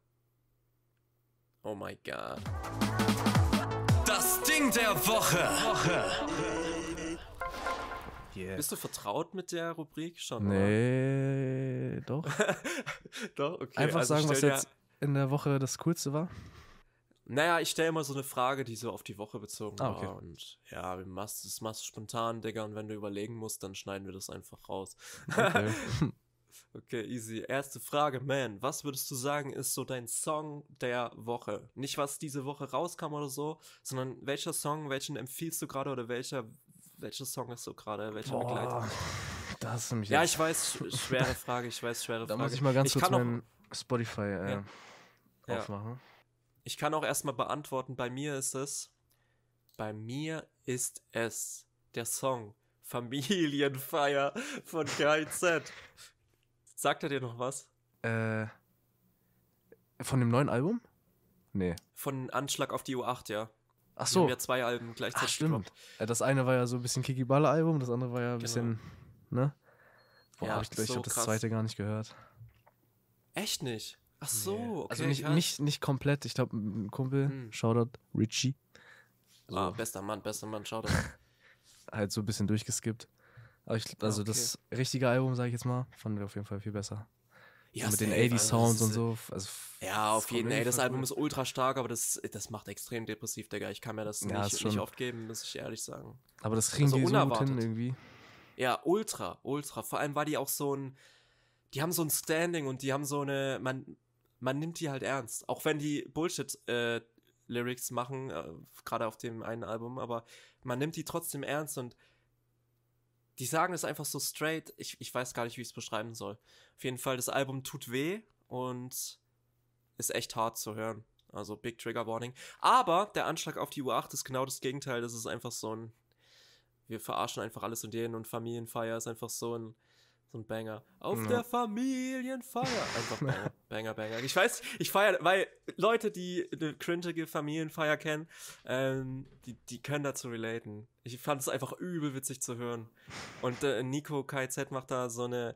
Oh my god. Das Ding der Woche. Woche. Yeah. Bist du vertraut mit der Rubrik schon? Nee. Oder? doch. [LAUGHS] doch, okay. Einfach also sagen, was jetzt ja, in der Woche das Coolste war? Naja, ich stelle immer so eine Frage, die so auf die Woche bezogen ah, okay. war. Und ja, das machst du spontan, Digga. Und wenn du überlegen musst, dann schneiden wir das einfach raus. Okay. [LAUGHS] okay, easy. Erste Frage, man. Was würdest du sagen, ist so dein Song der Woche? Nicht, was diese Woche rauskam oder so, sondern welcher Song, welchen empfiehlst du gerade oder welcher, welcher Song ist so gerade, welcher Boah. begleitet? da hast du mich Ja, ich weiß, [LAUGHS] schwere Frage, ich weiß, schwere da Frage. Da muss ich mal ganz ich kurz meinen Spotify äh, ja. aufmachen. Ich kann auch erstmal beantworten, bei mir ist es, bei mir ist es der Song Familienfeier von KIZ. Sagt er dir noch was? Äh, von dem neuen Album? Nee. Von Anschlag auf die U8, ja. Ach so. Wir haben ja zwei Alben gleichzeitig Ach, stimmt. Gedroppt. Äh, das eine war ja so ein bisschen Kikibala-Album, das andere war ja ein genau. bisschen ne? Boah, ja, hab ich glaube, so ich habe das zweite gar nicht gehört. Echt nicht? Ach so, nee. Also okay. Also nicht, nicht, nicht komplett. Ich glaube, ein Kumpel, hm. Shoutout Richie. So. Ah, bester Mann, bester Mann, Shoutout. [LAUGHS] halt so ein bisschen durchgeskippt. Aber ich, also okay. das richtige Album, sage ich jetzt mal, fanden wir auf jeden Fall viel besser. Ja, so mit den 80-Sounds also und so. Also, ja, auf jeden Fall. Ey, das Album ist ultra stark, aber das, das macht extrem depressiv, Digga. Ich kann mir das ja, nicht, nicht oft geben, muss ich ehrlich sagen. Aber das also kriegen also die so gut hin irgendwie. Ja, ultra, ultra. Vor allem war die auch so ein, die haben so ein Standing und die haben so eine, man, man nimmt die halt ernst. Auch wenn die Bullshit äh, Lyrics machen, äh, gerade auf dem einen Album, aber man nimmt die trotzdem ernst und die sagen es einfach so straight. Ich, ich weiß gar nicht, wie ich es beschreiben soll. Auf jeden Fall, das Album tut weh und ist echt hart zu hören. Also Big Trigger Warning. Aber der Anschlag auf die U8 ist genau das Gegenteil. Das ist einfach so ein wir verarschen einfach alles und jeden und Familienfeier ist einfach so ein, so ein Banger. Auf ja. der Familienfeier. Einfach Banger, [LAUGHS] Banger, Banger. Ich weiß, ich feiere, weil Leute, die eine cringige Familienfeier kennen, ähm, die, die können dazu relaten. Ich fand es einfach übel witzig zu hören. Und äh, Nico KZ macht da so eine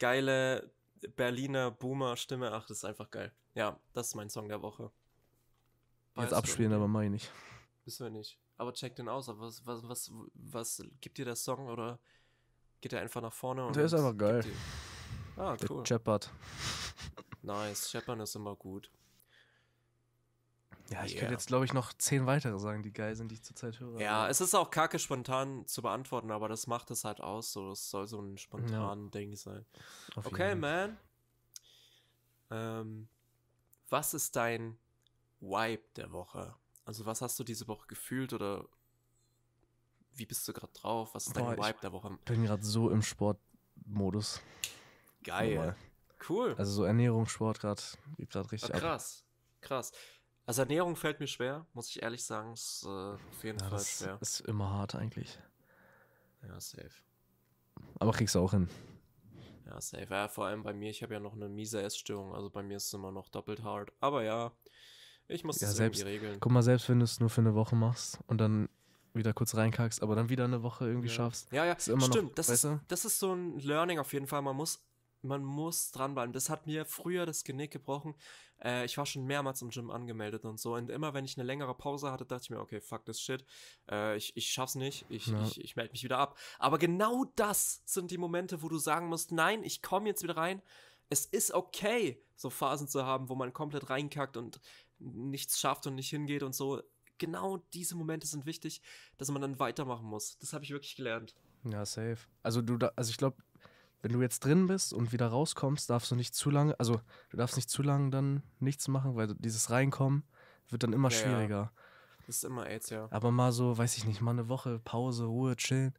geile Berliner Boomer-Stimme. Ach, das ist einfach geil. Ja, das ist mein Song der Woche. Weißt Jetzt abspielen, du? aber meine ich. Wissen wir nicht aber check den aus. Aber was, was, was, was gibt dir der Song oder geht er einfach nach vorne? Und der ist einfach geil. Ah, cool. Der Shepard. Nice, Shepard ist immer gut. Ja, ich yeah. könnte jetzt, glaube ich, noch zehn weitere sagen, die geil sind, die ich zurzeit höre. Ja, es ist auch kacke, spontan zu beantworten, aber das macht es halt aus. So, es soll so ein spontanes ja. Ding sein. Auf okay, man. Ähm, was ist dein Vibe der Woche? Also, was hast du diese Woche gefühlt oder wie bist du gerade drauf? Was ist dein Boah, Vibe der Woche? Ich bin gerade so im Sportmodus. Geil. Cool. Also so Ernährung, Sport gerade geht gerade richtig ah, krass. Ab. Krass. Also Ernährung fällt mir schwer, muss ich ehrlich sagen, ist äh, auf jeden ja, Fall schwer. Ist immer hart eigentlich. Ja, safe. Aber kriegst du auch hin. Ja, safe. Ja, vor allem bei mir, ich habe ja noch eine miese Essstörung, also bei mir ist es immer noch doppelt hart. Aber ja, ich muss ja, das selbst, irgendwie regeln. Guck mal, selbst wenn du es nur für eine Woche machst und dann wieder kurz reinkackst, aber dann wieder eine Woche irgendwie ja. schaffst. Ja, ja, ist immer stimmt. Noch, das, ist, das ist so ein Learning auf jeden Fall. Man muss, man muss dranbleiben. Das hat mir früher das Genick gebrochen. Äh, ich war schon mehrmals im Gym angemeldet und so. Und immer wenn ich eine längere Pause hatte, dachte ich mir, okay, fuck this shit. Äh, ich, ich schaff's nicht. Ich, ja. ich, ich melde mich wieder ab. Aber genau das sind die Momente, wo du sagen musst, nein, ich komme jetzt wieder rein. Es ist okay, so Phasen zu haben, wo man komplett reinkackt und nichts schafft und nicht hingeht und so. Genau diese Momente sind wichtig, dass man dann weitermachen muss. Das habe ich wirklich gelernt. Ja, safe. Also du da, also ich glaube, wenn du jetzt drin bist und wieder rauskommst, darfst du nicht zu lange, also du darfst nicht zu lange dann nichts machen, weil dieses Reinkommen wird dann immer ja, schwieriger. Ja. Das ist immer AIDS, ja. Aber mal so, weiß ich nicht, mal eine Woche Pause, Ruhe, chillen.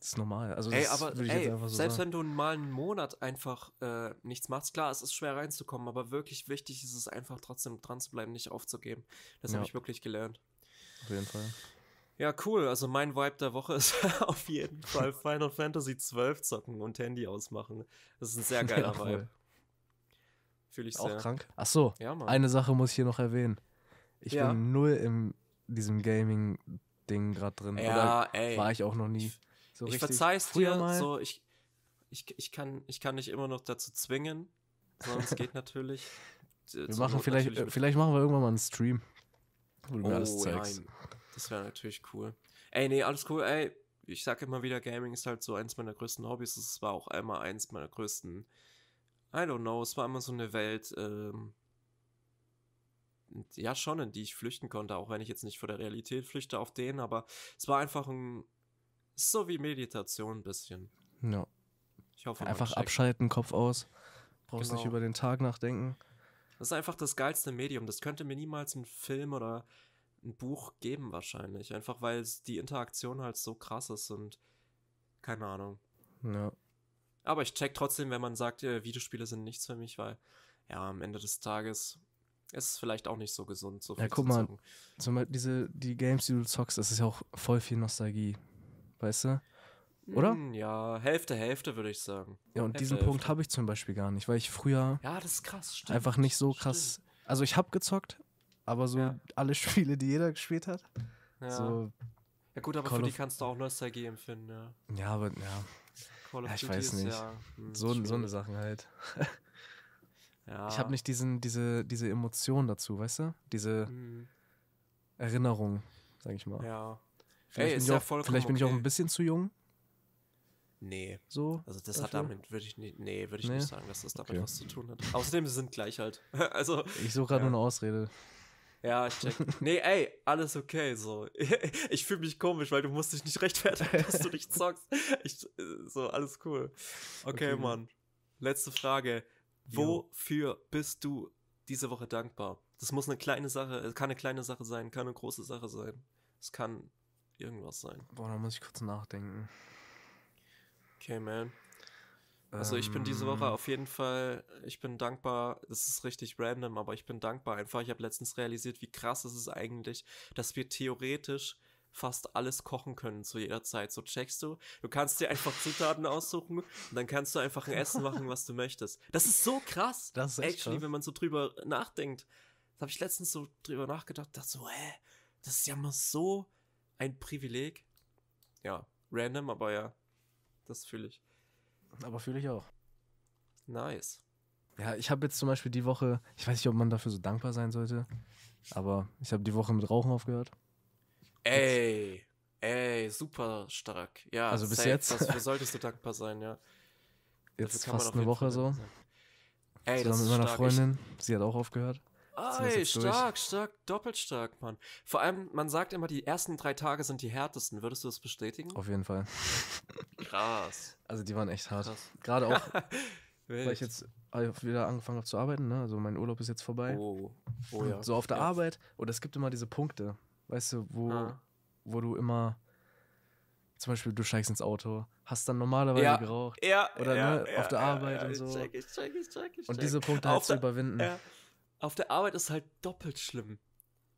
Das ist normal. Also ey, aber ey, so selbst sagen. wenn du mal einen Monat einfach äh, nichts machst, klar, es ist schwer reinzukommen, aber wirklich wichtig ist es einfach trotzdem dran zu bleiben, nicht aufzugeben. Das ja. habe ich wirklich gelernt. Auf jeden Fall. Ja, cool. Also mein Vibe der Woche [LAUGHS] ist auf jeden Fall Final Fantasy 12 zocken und Handy ausmachen. Das ist ein sehr [LAUGHS] geiler ja, cool. Vibe. Fühle ich sehr. Auch krank. Ach so, ja, eine Sache muss ich hier noch erwähnen. Ich bin null in diesem Gaming Ding gerade drin. Ja, Oder ey. War ich auch noch nie. Ich, so ich verzeih's dir, mal. so ich, ich, ich, kann, ich kann dich immer noch dazu zwingen, sonst geht natürlich. [LAUGHS] Äh, wir machen Not vielleicht, natürlich vielleicht machen wir irgendwann mal einen Stream, wo du oh, mir alles oh, zeigst. Nein. Das wäre natürlich cool. Ey, nee, alles cool, ey. Ich sag immer wieder, Gaming ist halt so eins meiner größten Hobbys. Es war auch einmal eins meiner größten. I don't know, es war immer so eine Welt, ähm, ja schon, in die ich flüchten konnte, auch wenn ich jetzt nicht vor der Realität flüchte auf den, aber es war einfach ein so wie Meditation ein bisschen. Ja. Ich hoffe, einfach abschalten, Kopf aus. Brauchst genau. nicht über den Tag nachdenken. Das ist einfach das geilste Medium. Das könnte mir niemals ein Film oder ein Buch geben wahrscheinlich. Einfach weil die Interaktion halt so krass ist und keine Ahnung. Ja. Aber ich check trotzdem, wenn man sagt, ja, äh, Videospiele sind nichts für mich, weil ja, am Ende des Tages ist es vielleicht auch nicht so gesund. So ja, guck mal, zum Beispiel diese, die Games, die du zockst, das ist ja auch voll viel Nostalgie weißt du? Oder? Hm, ja, Hälfte, Hälfte würde ich sagen. Ja, und Hälfte, diesen Hälfte. Punkt habe ich zum Beispiel gar nicht, weil ich früher ja, krass, stimmt, einfach nicht so krass. Stimmt. Also ich habe gezockt, aber so ja. alle [LAUGHS] Spiele, die jeder gespielt hat. Ja. So ja gut, aber Call für die kannst du auch Nostalgie empfinden, ja. Ja, aber ja. Call of ja ich Duty weiß nicht. Ja, hm, so, so eine Sachen halt. [LAUGHS] ja. Ich habe nicht diesen, diese, diese Emotion dazu, weißt du? Diese mhm. Erinnerung, sag ich mal. Ja. Vielleicht, Ey, bin, ich ja auch, vielleicht bin ich auch ein bisschen zu jung. Nee. So? Also das dafür? hat damit, würde ich nicht, nee, würde ich nee. nicht sagen, dass das damit okay. was zu tun hat. Außerdem, sie sind gleich halt. [LAUGHS] also, ich suche gerade ja. nur eine Ausrede. Ja, ich check. [LAUGHS] Nee, ey, alles okay, so. [LAUGHS] Ich fühle mich komisch, weil du musst dich nicht rechtfertigen, dass du dich zockst. Ich, so, alles cool. Okay, okay. Mann. Letzte Frage. Jo. Wofür bist du diese Woche dankbar? Das muss eine kleine Sache, kann eine kleine Sache sein, kann eine große Sache sein. Es kann irgendwas sein. Boah, da muss ich kurz nachdenken. Okay, man. Also ich bin diese Woche ähm. auf jeden Fall, ich bin dankbar, es ist richtig random, aber ich bin dankbar einfach. Ich habe letztens realisiert, wie krass es ist eigentlich, dass wir theoretisch fast alles kochen können zu jeder Zeit. So checkst du. Du kannst dir einfach [LAUGHS] Zutaten aussuchen und dann kannst du einfach ein Essen machen, was du möchtest. Das ist so krass. Das ist echt Actually, krass. wenn man so drüber nachdenkt. Da habe ich letztens so drüber nachgedacht, dachte so, hä, das ist ja mal so ein Privileg. Ja, random, aber ja, das fühle ich. Aber fühle ich auch. Nice. Ja, ich habe jetzt zum Beispiel die Woche, ich weiß nicht, ob man dafür so dankbar sein sollte, aber ich habe die Woche mit Rauchen aufgehört. Ey, ey, super stark. Ja, also bis safe, jetzt. Also, dafür solltest du dankbar sein, ja. Jetzt fast eine Woche so. Ey, Zusammen das ist mit meiner stark. Freundin, sie hat auch aufgehört ey, stark, durch. stark, doppelt stark, Mann. Vor allem, man sagt immer, die ersten drei Tage sind die härtesten. Würdest du das bestätigen? Auf jeden Fall. Krass. Also die waren echt hart. Krass. Gerade auch, [LAUGHS] weil ich jetzt wieder angefangen habe zu arbeiten, ne? Also mein Urlaub ist jetzt vorbei. Oh, oh ja. So auf der ja. Arbeit. Und es gibt immer diese Punkte, weißt du, wo, ah. wo du immer zum Beispiel du steigst ins Auto, hast dann normalerweise ja, geraucht ja, oder ja, ne, auf der Arbeit und so. Ich check, ich check, check, und diese Punkte halt zu überwinden. Ja auf der Arbeit ist halt doppelt schlimm.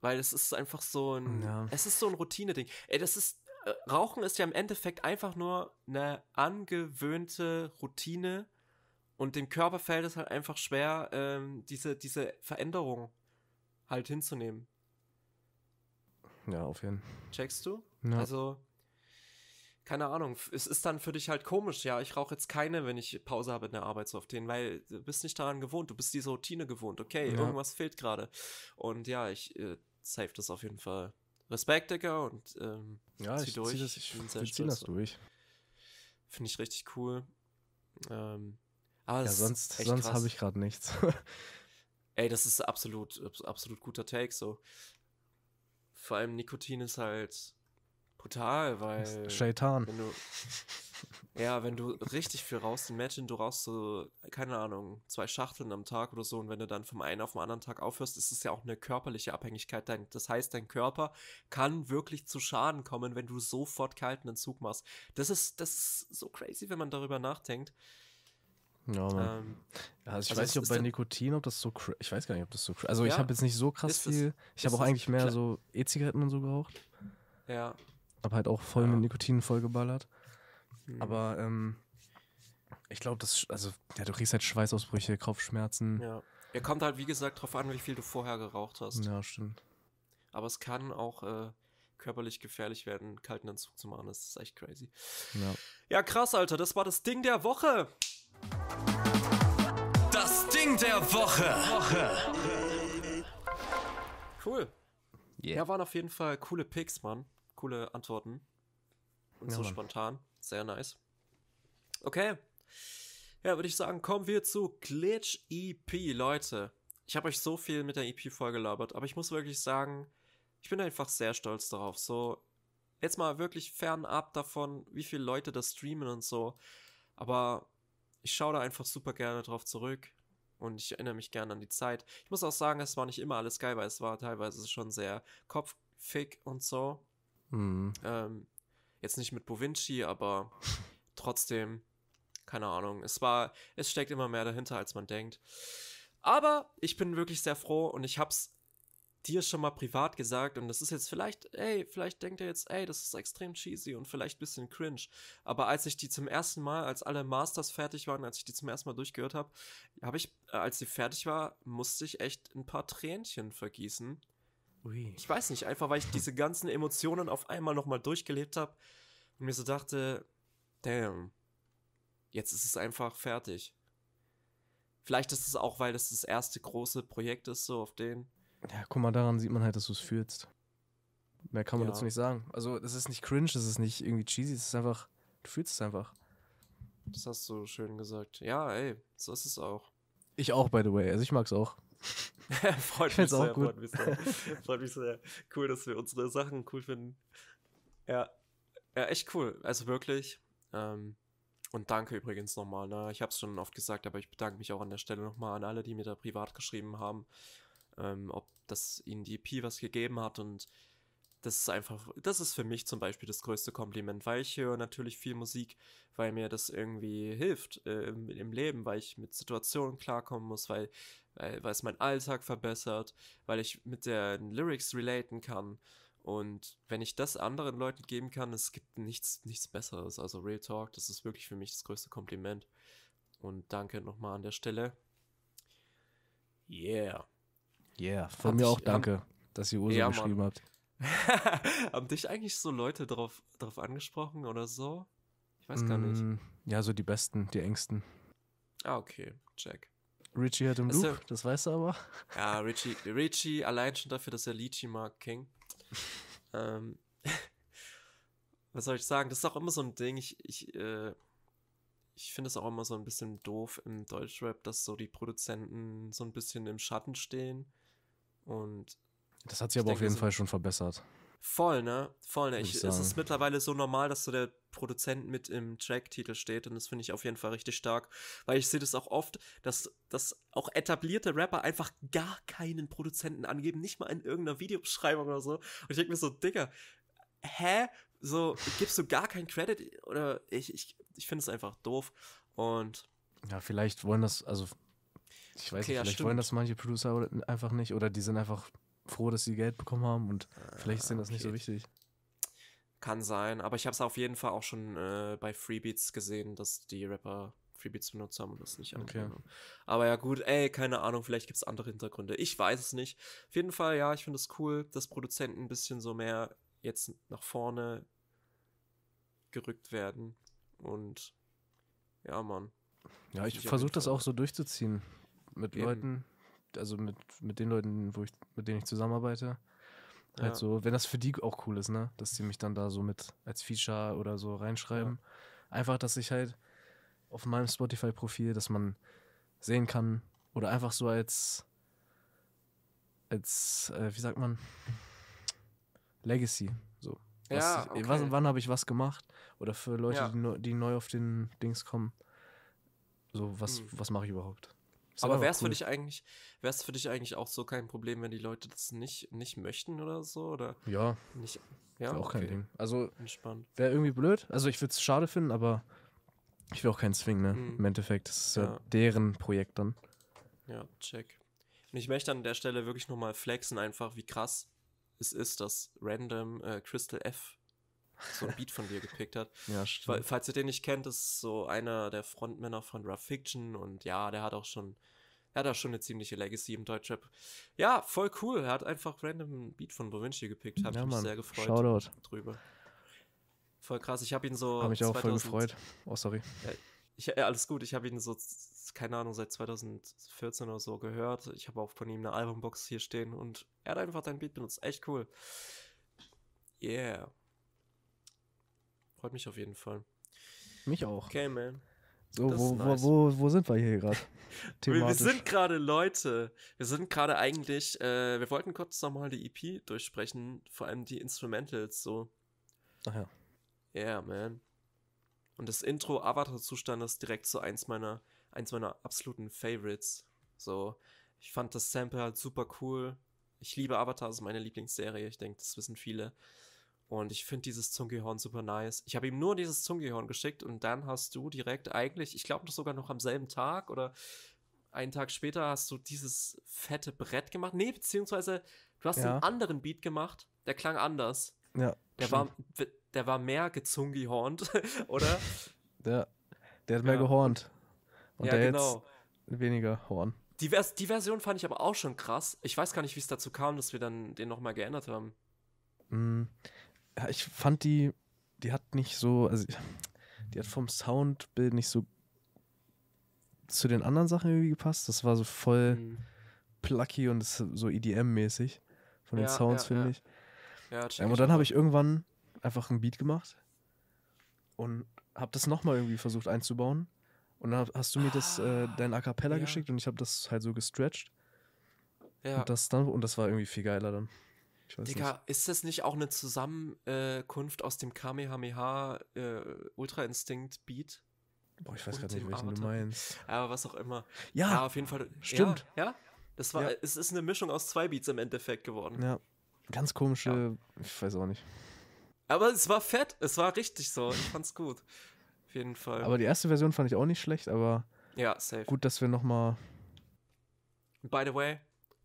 Weil es ist einfach so ein. Ja. Es ist so ein Routine-Ding. Ey, das ist. Äh, Rauchen ist ja im Endeffekt einfach nur eine angewöhnte Routine. Und dem Körper fällt es halt einfach schwer, ähm, diese, diese Veränderung halt hinzunehmen. Ja, auf jeden Fall. Checkst du? Ja. Also, keine Ahnung, es ist dann für dich halt komisch, ja, ich rauche jetzt keine, wenn ich Pause habe in der Arbeit so auf den, weil du bist nicht daran gewohnt, du bist diese Routine gewohnt, okay, ja. irgendwas fehlt gerade. Und ja, ich äh, save das auf jeden Fall. Respekt, Digga, und ähm, ja, zieh ich durch. Zieh das, ich, ich bin zieh das durch. Finde ich richtig cool. Ähm, aber ja, sonst, sonst habe ich gerade nichts. [LAUGHS] Ey, das ist absolut, absolut guter Take, so. Vor allem Nikotin ist halt brutal, weil. Shaitan. Wenn du, ja, wenn du richtig viel raus, imagine, du rauchst so, keine Ahnung, zwei Schachteln am Tag oder so und wenn du dann vom einen auf den anderen Tag aufhörst, ist es ja auch eine körperliche Abhängigkeit. Dein, das heißt, dein Körper kann wirklich zu Schaden kommen, wenn du sofort kalten Entzug machst. Das ist, das ist so crazy, wenn man darüber nachdenkt. Ja, ähm, ja, also ich also weiß nicht, ob bei Nikotin, ob das so ich weiß gar nicht, ob das so Also ja, ich habe jetzt nicht so krass viel. Ich habe auch eigentlich mehr so E-Zigaretten und so geraucht. Ja, aber halt auch voll ja. mit Nikotin vollgeballert. Mhm. Aber ähm, ich glaube, das, also, ja, du kriegst halt Schweißausbrüche, Kopfschmerzen. Ja. Ihr kommt halt, wie gesagt, drauf an, wie viel du vorher geraucht hast. Ja, stimmt. Aber es kann auch äh, körperlich gefährlich werden, einen kalten Entzug zu machen. Das ist echt crazy. Ja. ja, krass, Alter. Das war das Ding der Woche. Das Ding der Woche. Woche. Cool. Yeah. Ja, waren auf jeden Fall coole Picks, Mann coole Antworten. Und ja, so Mann. spontan. Sehr nice. Okay. Ja, würde ich sagen, kommen wir zu Glitch EP, Leute. Ich habe euch so viel mit der EP vollgelabert, aber ich muss wirklich sagen, ich bin einfach sehr stolz darauf. So, jetzt mal wirklich fernab davon, wie viele Leute das streamen und so. Aber ich schaue da einfach super gerne drauf zurück und ich erinnere mich gerne an die Zeit. Ich muss auch sagen, es war nicht immer alles geil, weil es war teilweise schon sehr kopfig und so. Mhm. Ähm, jetzt nicht mit Bovinci, aber trotzdem, keine Ahnung. Es war, es steckt immer mehr dahinter, als man denkt. Aber ich bin wirklich sehr froh und ich hab's dir schon mal privat gesagt und das ist jetzt vielleicht, ey, vielleicht denkt er jetzt, ey, das ist extrem cheesy und vielleicht ein bisschen cringe. Aber als ich die zum ersten Mal, als alle Masters fertig waren, als ich die zum ersten Mal durchgehört habe, habe ich, äh, als sie fertig war, musste ich echt ein paar Tränchen vergießen. Ui. Ich weiß nicht, einfach weil ich diese ganzen Emotionen auf einmal nochmal durchgelebt habe und mir so dachte, damn, jetzt ist es einfach fertig. Vielleicht ist es auch, weil das das erste große Projekt ist, so auf den. Ja, guck mal, daran sieht man halt, dass du es fühlst. Mehr kann man ja. dazu nicht sagen. Also, es ist nicht cringe, es ist nicht irgendwie cheesy, es ist einfach, du fühlst es einfach. Das hast du schön gesagt. Ja, ey, so ist es auch. Ich auch, by the way. Also, ich mag es auch. [LAUGHS] freut, mich sehr, freut, mich sehr, freut mich sehr. Cool, dass wir unsere Sachen cool finden. Ja, ja echt cool. Also wirklich. Ähm, und danke übrigens nochmal. Ne? Ich habe es schon oft gesagt, aber ich bedanke mich auch an der Stelle nochmal an alle, die mir da privat geschrieben haben, ähm, ob das ihnen die EP was gegeben hat. Und das ist einfach, das ist für mich zum Beispiel das größte Kompliment, weil ich höre natürlich viel Musik, weil mir das irgendwie hilft äh, im, im Leben, weil ich mit Situationen klarkommen muss, weil weil, weil es meinen Alltag verbessert, weil ich mit den Lyrics relaten kann. Und wenn ich das anderen Leuten geben kann, es gibt nichts, nichts Besseres. Also Real Talk, das ist wirklich für mich das größte Kompliment. Und danke nochmal an der Stelle. Yeah. Yeah, von Hat mir ich, auch danke, ähm, dass ihr Ursula ja, geschrieben Mann. habt. [LAUGHS] haben dich eigentlich so Leute drauf, drauf angesprochen oder so? Ich weiß mm, gar nicht. Mm, ja, so die Besten, die Engsten. Ah, okay, check. Richie hat im also, Loop, das weißt du aber. [LAUGHS] Ja, Richie, Richie allein schon dafür, dass er Lichi mag, King. [LAUGHS] ähm, [LAUGHS] was soll ich sagen? Das ist auch immer so ein Ding. Ich, ich, äh, ich finde es auch immer so ein bisschen doof im Deutschrap, dass so die Produzenten so ein bisschen im Schatten stehen. Und das hat sich aber denke, auf jeden so also Fall schon verbessert. Voll, ne? Voll, ne? Ich, ich es ist mittlerweile so normal, dass so der Produzent mit im Track-Titel steht und das finde ich auf jeden Fall richtig stark, weil ich sehe das auch oft, dass, dass auch etablierte Rapper einfach gar keinen Produzenten angeben, nicht mal in irgendeiner Videobeschreibung oder so. Und ich denke mir so, Digga, hä? So, gibst du gar keinen Credit oder ich, ich, ich finde es einfach doof und. Ja, vielleicht wollen das, also, ich weiß okay, nicht, vielleicht ja, wollen das manche Producer einfach nicht oder die sind einfach froh, dass sie Geld bekommen haben und ah, vielleicht ist ihnen das nicht so wichtig. Kann sein, aber ich habe es auf jeden Fall auch schon äh, bei Freebeats gesehen, dass die Rapper Freebeats benutzt haben und das nicht okay. Haben. Aber ja, gut, ey, keine Ahnung, vielleicht gibt es andere Hintergründe. Ich weiß es nicht. Auf jeden Fall, ja, ich finde es cool, dass Produzenten ein bisschen so mehr jetzt nach vorne gerückt werden. Und ja, Mann. Ja, ich versuche das auch so durchzuziehen. Mit Eben. Leuten, also mit, mit den Leuten, wo ich, mit denen ich zusammenarbeite. Halt ja. Halt so, wenn das für die auch cool ist, ne? Dass sie mich dann da so mit als Feature oder so reinschreiben. Ja. Einfach, dass ich halt auf meinem Spotify-Profil, dass man sehen kann. Oder einfach so als, als, äh, wie sagt man, Legacy. So. Was, ja, okay. was, wann habe ich was gemacht? Oder für Leute, ja. die, die, neu auf den Dings kommen. So, was, hm. was mache ich überhaupt? Aber, aber wäre es cool. für dich eigentlich, wäre für dich eigentlich auch so kein Problem, wenn die Leute das nicht, nicht möchten oder so? Oder ja. Nicht, ja, auch okay. kein Ding. Also wäre irgendwie blöd. Also ich würde es schade finden, aber ich will auch keinen Swing, ne? Mhm. Im Endeffekt, das ist ja. deren Projekt dann. Ja, check. Und ich möchte an der Stelle wirklich nochmal flexen, einfach wie krass es ist, dass random äh, Crystal F so ein Beat von dir gepickt hat. Ja, stimmt. Falls ihr den nicht kennt, ist so einer der Frontmänner von Rough Fiction und ja, der hat auch schon, er hat auch schon eine ziemliche Legacy im Deutschrap. Ja, voll cool. Er hat einfach random einen Beat von Bovinci gepickt. Hab ja, mich sehr gefreut Shoutout. drüber. Voll krass. Ich habe ihn so. Hab mich auch 2000, voll gefreut. Oh, sorry. Ja, ich, ja, alles gut. Ich habe ihn so, keine Ahnung, seit 2014 oder so gehört. Ich habe auch von ihm eine Albumbox hier stehen und er hat einfach dein Beat benutzt. Echt cool. Yeah. Freut mich auf jeden Fall. Mich auch. Okay, man. So, wo, nice. wo, wo, wo sind wir hier gerade? [LAUGHS] wir, wir [LAUGHS] sind gerade, Leute, wir sind gerade eigentlich, äh, wir wollten kurz nochmal die EP durchsprechen, vor allem die Instrumentals so. Ach ja. Yeah, man. Und das Intro Avatar-Zustand ist direkt so eins meiner, eins meiner absoluten Favorites. So, ich fand das Sample halt super cool. Ich liebe Avatar, das ist meine Lieblingsserie, ich denke, das wissen viele. Und ich finde dieses Zungehorn super nice. Ich habe ihm nur dieses Zungehorn geschickt und dann hast du direkt eigentlich, ich glaube sogar noch am selben Tag oder einen Tag später hast du dieses fette Brett gemacht. Nee, beziehungsweise du hast ja. einen anderen Beat gemacht, der klang anders. Ja. Der war, der war mehr gezungehornt, [LAUGHS] oder? [LAUGHS] Ja. Der hat mehr ja. gehornt. Und ja, der genau. jetzt weniger Horn. Die, Vers die Version fand ich aber auch schon krass. Ich weiß gar nicht, wie es dazu kam, dass wir dann den nochmal geändert haben. Mm, ja, ich fand die, die hat nicht so, also die hat vom Soundbild nicht so zu den anderen Sachen irgendwie gepasst. Das war so voll mhm. plucky und so EDM-mäßig von den ja, Sounds, ja, finde ich. Ja, ähm, und dann habe ich irgendwann einfach einen Beat gemacht und habe das nochmal irgendwie versucht einzubauen. Und dann hast du mir das, äh, ah, dein A Cappella geschickt und ich habe das halt so gestretched. Ja. Und das, dann, und das war irgendwie viel geiler dann. Digga, nicht. ist das nicht auch eine Zusammenkunft aus dem Kamehameha äh, Ultra Instinct Beat? Boah, ich weiß gerade nicht, welchen Avatar. du meinst. Aber was auch immer. Ja, ja auf jeden Fall. Stimmt. Ja, ja? das war, ja. es ist eine Mischung aus zwei Beats im Endeffekt geworden. Ja, ganz komische, ich weiß auch nicht. Aber es war fett, es war richtig so, ich fand's gut. Auf jeden Fall. Aber die erste Version fand ich auch nicht schlecht, aber ja, safe. gut, dass wir nochmal. By the way,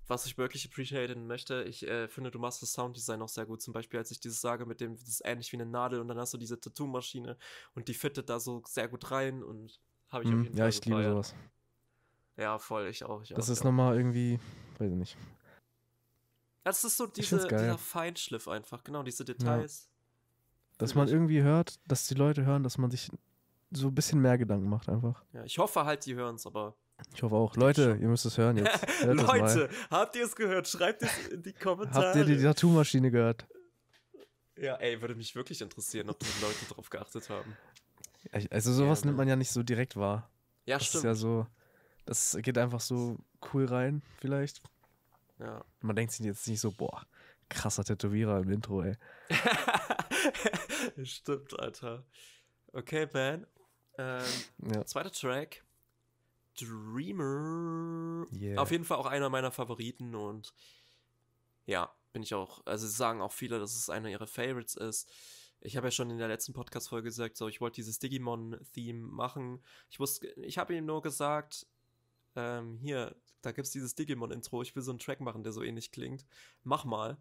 was ich wirklich appreciaten möchte, ich äh, finde, du machst das Sounddesign auch sehr gut. Zum Beispiel, als ich dieses sage, mit dem, das ist ähnlich wie eine Nadel und dann hast du diese Tattoo-Maschine und die fittet da so sehr gut rein und habe ich mhm, auf jeden ja, Fall. Ja, ich liebe sowas. Ja, voll, ich auch. Ich das auch, ist ja. nochmal irgendwie, weiß ich nicht. Das ist so diese, dieser Feinschliff einfach, genau, diese Details. Ja. Dass man irgendwie hört, dass die Leute hören, dass man sich so ein bisschen mehr Gedanken macht einfach. Ja, ich hoffe halt, die hören es, aber ich hoffe auch. Leute, ihr müsst es hören jetzt. [LAUGHS] Leute, habt ihr es gehört? Schreibt es in die Kommentare. Habt ihr die Tattoo-Maschine gehört? Ja, ey, würde mich wirklich interessieren, ob die Leute darauf geachtet haben. Also sowas ja, nimmt ne. man ja nicht so direkt wahr. Ja, das stimmt. Ist ja so, das geht einfach so cool rein, vielleicht. Ja. Man denkt sich jetzt nicht so, boah, krasser Tätowierer im Intro, ey. [LAUGHS] stimmt, Alter. Okay, man. Ähm, ja. Zweiter Track. Dreamer. Yeah. Auf jeden Fall auch einer meiner Favoriten und ja, bin ich auch. Also sagen auch viele, dass es einer ihrer Favorites ist. Ich habe ja schon in der letzten Podcast-Folge gesagt, so ich wollte dieses Digimon-Theme machen. Ich wusste, ich habe ihm nur gesagt, ähm, hier, da gibt's dieses Digimon-Intro, ich will so einen Track machen, der so ähnlich klingt. Mach mal.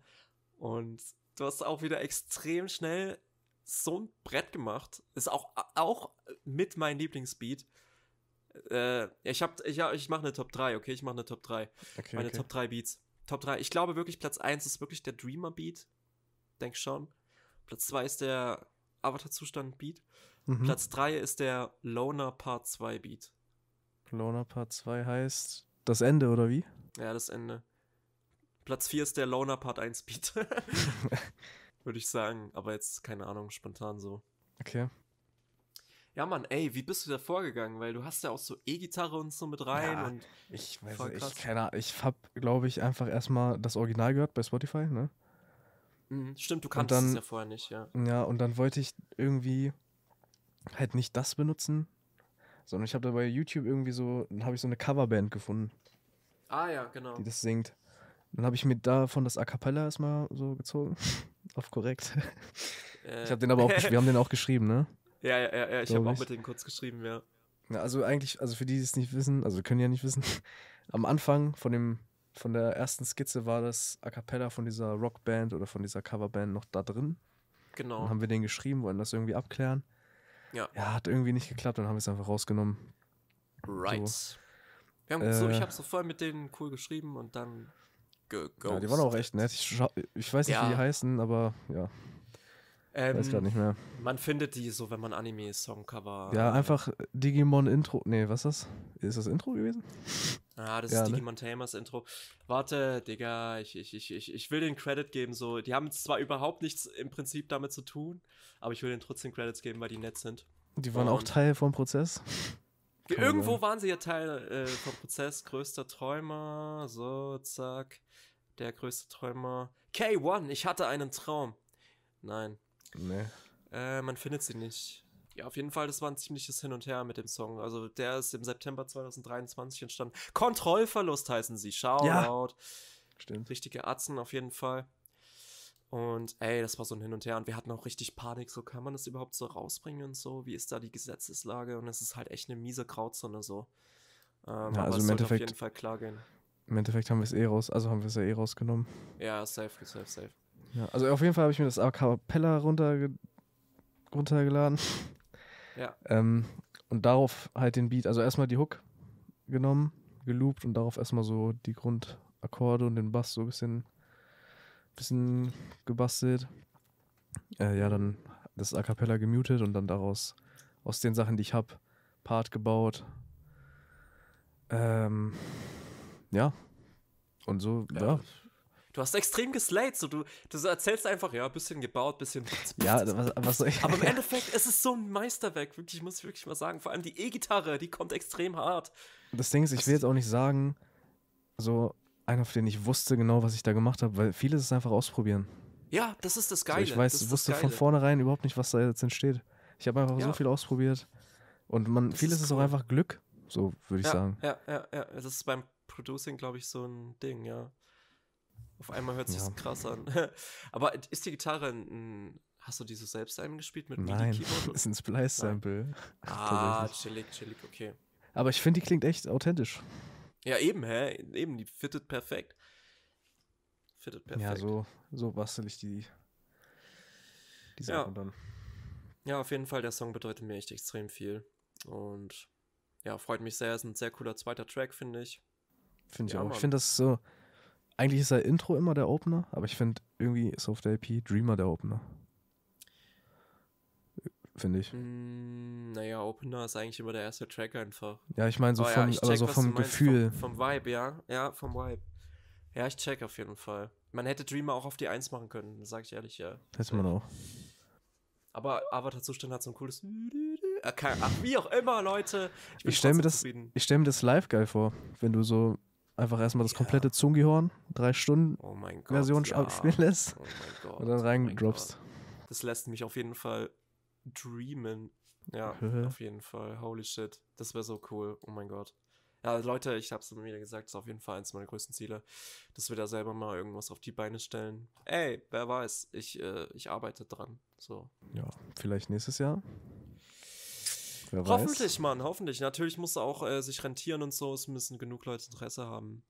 Und du hast auch wieder extrem schnell so ein Brett gemacht. Ist auch, auch mit meinem Lieblingsbeat. Äh, ich hab, ich, ich mache eine Top 3, okay? Ich mache eine Top 3. Okay, Meine okay. Top 3 Beats. Top 3. Ich glaube wirklich, Platz 1 ist wirklich der Dreamer Beat. Denk schon. Platz 2 ist der Avatar-Zustand Beat. Mhm. Platz 3 ist der Loner Part 2 Beat. Loner Part 2 heißt das Ende, oder wie? Ja, das Ende. Platz 4 ist der Loner Part 1 Beat. [LAUGHS] [LAUGHS] Würde ich sagen, aber jetzt keine Ahnung, spontan so. Okay. Ja, Mann, ey, wie bist du da vorgegangen? Weil du hast ja auch so E-Gitarre und so mit rein ja, und. Ich weiß nicht, ich, keine Ahnung, ich hab, glaube ich, einfach erstmal das Original gehört bei Spotify, ne? Mhm, stimmt, du kannst es ja vorher nicht, ja. Ja, und dann wollte ich irgendwie halt nicht das benutzen, sondern ich habe da bei YouTube irgendwie so, dann habe ich so eine Coverband gefunden. Ah ja, genau. Die das singt. Dann habe ich mir davon das A Cappella erstmal so gezogen. [LAUGHS] Auf korrekt. Äh. Ich habe den aber auch, wir haben den auch geschrieben, ne? Ja, ja, ja, ja. ich habe auch mit denen kurz geschrieben, ja. ja. Also eigentlich, also für die, die es nicht wissen, also können ja nicht wissen, [LAUGHS] am Anfang von dem von der ersten Skizze war das A Cappella von dieser Rockband oder von dieser Coverband noch da drin. Genau. Dann haben wir den geschrieben, wollen das irgendwie abklären. Ja. Ja, hat irgendwie nicht geklappt, dann haben wir es einfach rausgenommen. Right. So. Wir haben, äh, so, ich äh. habe so voll mit denen cool geschrieben und dann geghost. Ja, die waren auch echt nett. Ich, ich weiß nicht, ja. wie die heißen, aber ja. Ähm, Weiß gerade nicht mehr. Man findet die so, wenn man Anime-Songcover. Ja, einfach Digimon-Intro. Nee, was ist das? Ist das Intro gewesen? Ah, das ja, ist ne? Digimon ne? Tamers Intro. Warte, Digga, ich, ich, ich, ich, ich will den Credit geben. So, die haben zwar überhaupt nichts im Prinzip damit zu tun, aber ich will den trotzdem Credits geben, weil die nett sind. Die waren Und auch Teil vom Prozess. Irgendwo waren sie ja Teil äh, vom Prozess. Größter Träumer. So, zack. Der größte Träumer. K1, ich hatte einen Traum. Nein, Nee. Äh, man findet sie nicht. Ja, auf jeden Fall, das war ein ziemliches Hin und Her mit dem Song. Also der ist im September 2023 entstanden. Kontrollverlust heißen sie. Shoutout. Ja, stimmt. Richtige Atzen auf jeden Fall. Und ey, das war so ein Hin und Her und wir hatten auch richtig Panik. So, kann man das überhaupt so rausbringen und so? Wie ist da die Gesetzeslage? Und es ist halt echt eine miese Krautzone so. Ähm, ja, also im Endeffekt, auf jeden Fall klar gehen. Im Endeffekt haben wir es eh raus, also haben wir es ja eh rausgenommen. Ja, safe, safe, safe. Ja, also auf jeden Fall habe ich mir das A Cappella runterge runtergeladen. Ja. Ähm, und darauf halt den Beat, also erstmal die Hook genommen, geloopt und darauf erstmal so die Grundakkorde und den Bass so ein bisschen, bisschen gebastelt. Äh, ja, dann das A Cappella gemutet und dann daraus aus den Sachen, die ich habe, Part gebaut. Ähm, ja. Und so, ja. ja Du hast extrem geslayed, so du, du erzählst einfach, ja, bisschen gebaut, bisschen. Ja, was, was soll ich? Aber im [LAUGHS] Endeffekt, es ist so ein Meisterwerk, wirklich, muss ich wirklich mal sagen. Vor allem die E-Gitarre, die kommt extrem hart. Das Ding ist, ich will jetzt auch nicht sagen, so einer, von dem ich wusste genau, was ich da gemacht habe, weil vieles ist einfach ausprobieren. Ja, das ist das Geile. So, ich weiß, das wusste das von vornherein überhaupt nicht, was da jetzt entsteht. Ich habe einfach ja. so viel ausprobiert. Und man, vieles ist, cool. ist, auch einfach Glück, so würde ich ja, sagen. Ja, ja, ja. Das ist beim Producing, glaube ich, so ein Ding, ja. Auf einmal hört sich ja. krass an. [LAUGHS] Aber ist die Gitarre ein. Hast du die so selbst eingespielt mit Nein, MIDI-Keyboard? [LAUGHS] ist ein Splice-Sample. [LAUGHS] Ah, chillig, chillig, okay. Aber ich finde, die klingt echt authentisch. Ja, eben, hä? Eben, die fittet perfekt. Fittet perfekt. Ja, so, so bastel ich die, die Sachen ja. dann. Ja, auf jeden Fall, der Song bedeutet mir echt extrem viel. Und ja, freut mich sehr. Ist ein sehr cooler zweiter Track, finde ich. Finde ja, ich auch. Mann. Ich finde das so, eigentlich ist der Intro immer der Opener, aber ich finde irgendwie ist auf der EP Dreamer der Opener. Finde ich. Mm, hm, naja, Opener ist eigentlich immer der erste Track einfach. Ja, ich meine, so, oh, vom, ja, check, so vom Gefühl. Vom, vom, Vibe, ja. Ja, vom Vibe. Ja, ich check auf jeden Fall. Man hätte Dreamer auch auf die 1 machen können, sag ich ehrlich, ja. Hätte man auch. Aber Avatar-Zustand hat so ein cooles. Äh, ach, wie auch immer, Leute. Ich, ich stelle mir, stell mir das live geil vor, wenn du so einfach erstmal das komplette Zungihorn, drei Stunden oh Gott, Version ja. abspielen lässt oh [LAUGHS] und dann reingedroppst. Oh das lässt mich auf jeden Fall dreamen. Ja, [LAUGHS] auf jeden Fall. Holy shit. Das wäre so cool. Oh mein Gott. Ja, Leute, ich habe es immer wieder gesagt, das ist auf jeden Fall eins meiner größten Ziele, dass wir da selber mal irgendwas auf die Beine stellen. Ey, wer weiß, ich, äh, ich arbeite dran. So. Ja, vielleicht nächstes Jahr. Wer hoffentlich, weiß. Mann, hoffentlich. Natürlich muss er auch äh, sich rentieren und so. Es müssen genug Leute Interesse haben.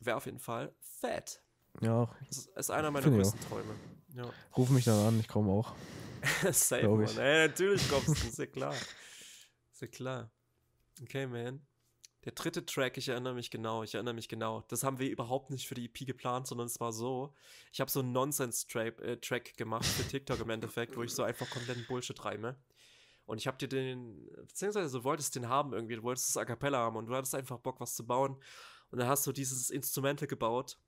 Wäre auf jeden Fall fett. Ja. Das ist einer meiner größten Träume. Ja. Ruf mich dann an, ich komme auch. [LAUGHS] Safe, Mann. Ey, natürlich [LAUGHS] kommst du, ist ja klar. Ist ja klar. Okay, man. Der dritte Track, ich erinnere mich genau, ich erinnere mich genau. Das haben wir überhaupt nicht für die EP geplant, sondern es war so, ich habe so einen Nonsense-Track äh, gemacht für TikTok im Endeffekt, wo ich so einfach kompletten Bullshit reime. Und ich habe dir den, beziehungsweise du wolltest den haben irgendwie, du wolltest das A Cappella haben und du hattest einfach Bock, was zu bauen. Und dann hast du dieses Instrumental gebaut,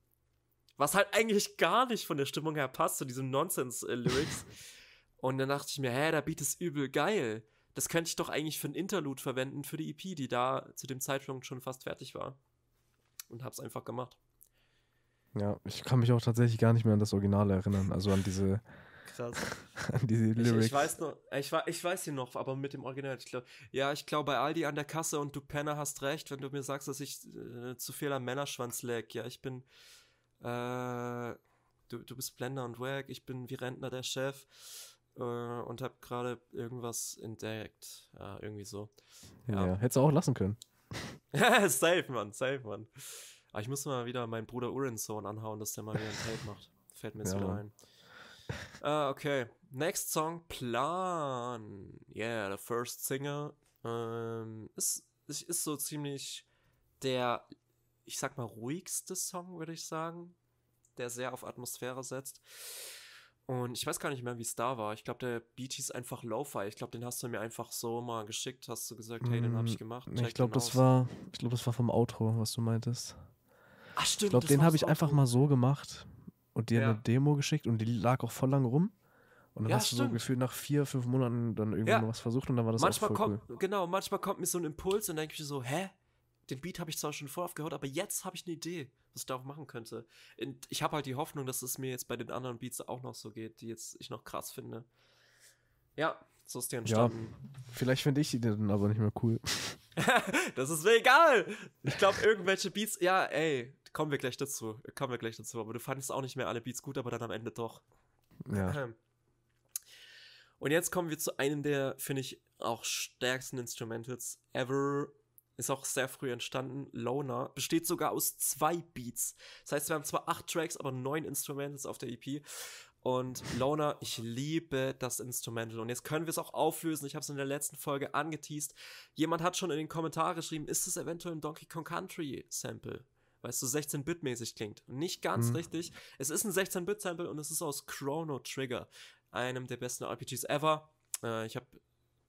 was halt eigentlich gar nicht von der Stimmung her passt, zu diesem Nonsense-Lyrics. [LAUGHS] und dann dachte ich mir, hä, der Beat ist übel geil. Das könnte ich doch eigentlich für ein Interlude verwenden, für die EP, die da zu dem Zeitpunkt schon fast fertig war. Und hab's einfach gemacht. Ja, ich kann mich auch tatsächlich gar nicht mehr an das Original erinnern, also an diese Krass. [LAUGHS] Diese Lyrics. Ich, ich, weiß noch, ich, ich weiß sie noch, aber mit dem Original. Ich glaub, ja, ich glaube bei Aldi an der Kasse und du Penner hast recht, wenn du mir sagst, dass ich äh, zu viel am Männerschwanz lag. Ja, ich bin, äh, du, du bist Blender und Wag, ich bin wie Rentner der Chef äh, und hab gerade irgendwas entdeckt. Ja, irgendwie so. Ja, ja hättest du auch lassen können. [LAUGHS] safe, Mann, safe, Mann. Aber ah, ich muss mal wieder meinen Bruder Urinsohn anhauen, dass der mal wieder ein Tape macht. Fällt mir jetzt ja. wieder ein uh, okay. Next song, Plan. Yeah, the first singer. Ähm, ist, ist so ziemlich der, ich sag mal, ruhigste Song, würde ich sagen. Der sehr auf Atmosphäre setzt. Und ich weiß gar nicht mehr, wie es da war. Ich glaube, der Beat ist einfach Lo-Fi. Ich glaube, den hast du mir einfach so mal geschickt, hast du gesagt, hey, den habe ich mm, gemacht. Check ich glaube, das war, ich glaube, das war vom Outro, was du meintest. Ach stimmt. Ich glaube, den habe ich einfach mal so gemacht und dir ja. eine Demo geschickt und die lag auch voll lang rum. Und dann ja, hast du stimmt. so gefühlt nach vier, fünf Monaten dann irgendwie ja. noch was versucht und dann war das manchmal auch voll kommt, cool. Genau, manchmal kommt mir so ein Impuls und dann denke ich so, hä? Den Beat habe ich zwar schon vorher gehört, aber jetzt habe ich eine Idee, was ich darauf machen könnte. Und ich habe halt die Hoffnung, dass es mir jetzt bei den anderen Beats auch noch so geht, die jetzt ich noch krass finde. Ja, so ist die entstanden. Ja, vielleicht finde ich die dann aber nicht mehr cool. [LAUGHS] das ist mir egal. Ich glaube, irgendwelche Beats, ja, ey, kommen wir gleich dazu. Kommen wir gleich dazu. Aber du fandest auch nicht mehr alle Beats gut, aber dann am Ende doch. Ja. Und jetzt kommen wir zu einem der, finde ich, auch stärksten Instrumentals ever. Ist auch sehr früh entstanden. Loner besteht sogar aus zwei Beats. Das heißt, wir haben zwar acht Tracks, aber neun Instrumentals auf der EP. Und Loner, ich liebe das Instrumental. Und jetzt können wir es auch auflösen. Ich habe es in der letzten Folge angeteased. Jemand hat schon in den Kommentaren geschrieben, ist es eventuell ein Donkey Kong Country Sample? weil es so 16-Bit-mäßig klingt. nicht ganz mhm. richtig. Es ist ein 16-Bit-Sample und es ist aus Chrono Trigger, einem der besten RPGs ever. Äh, ich habe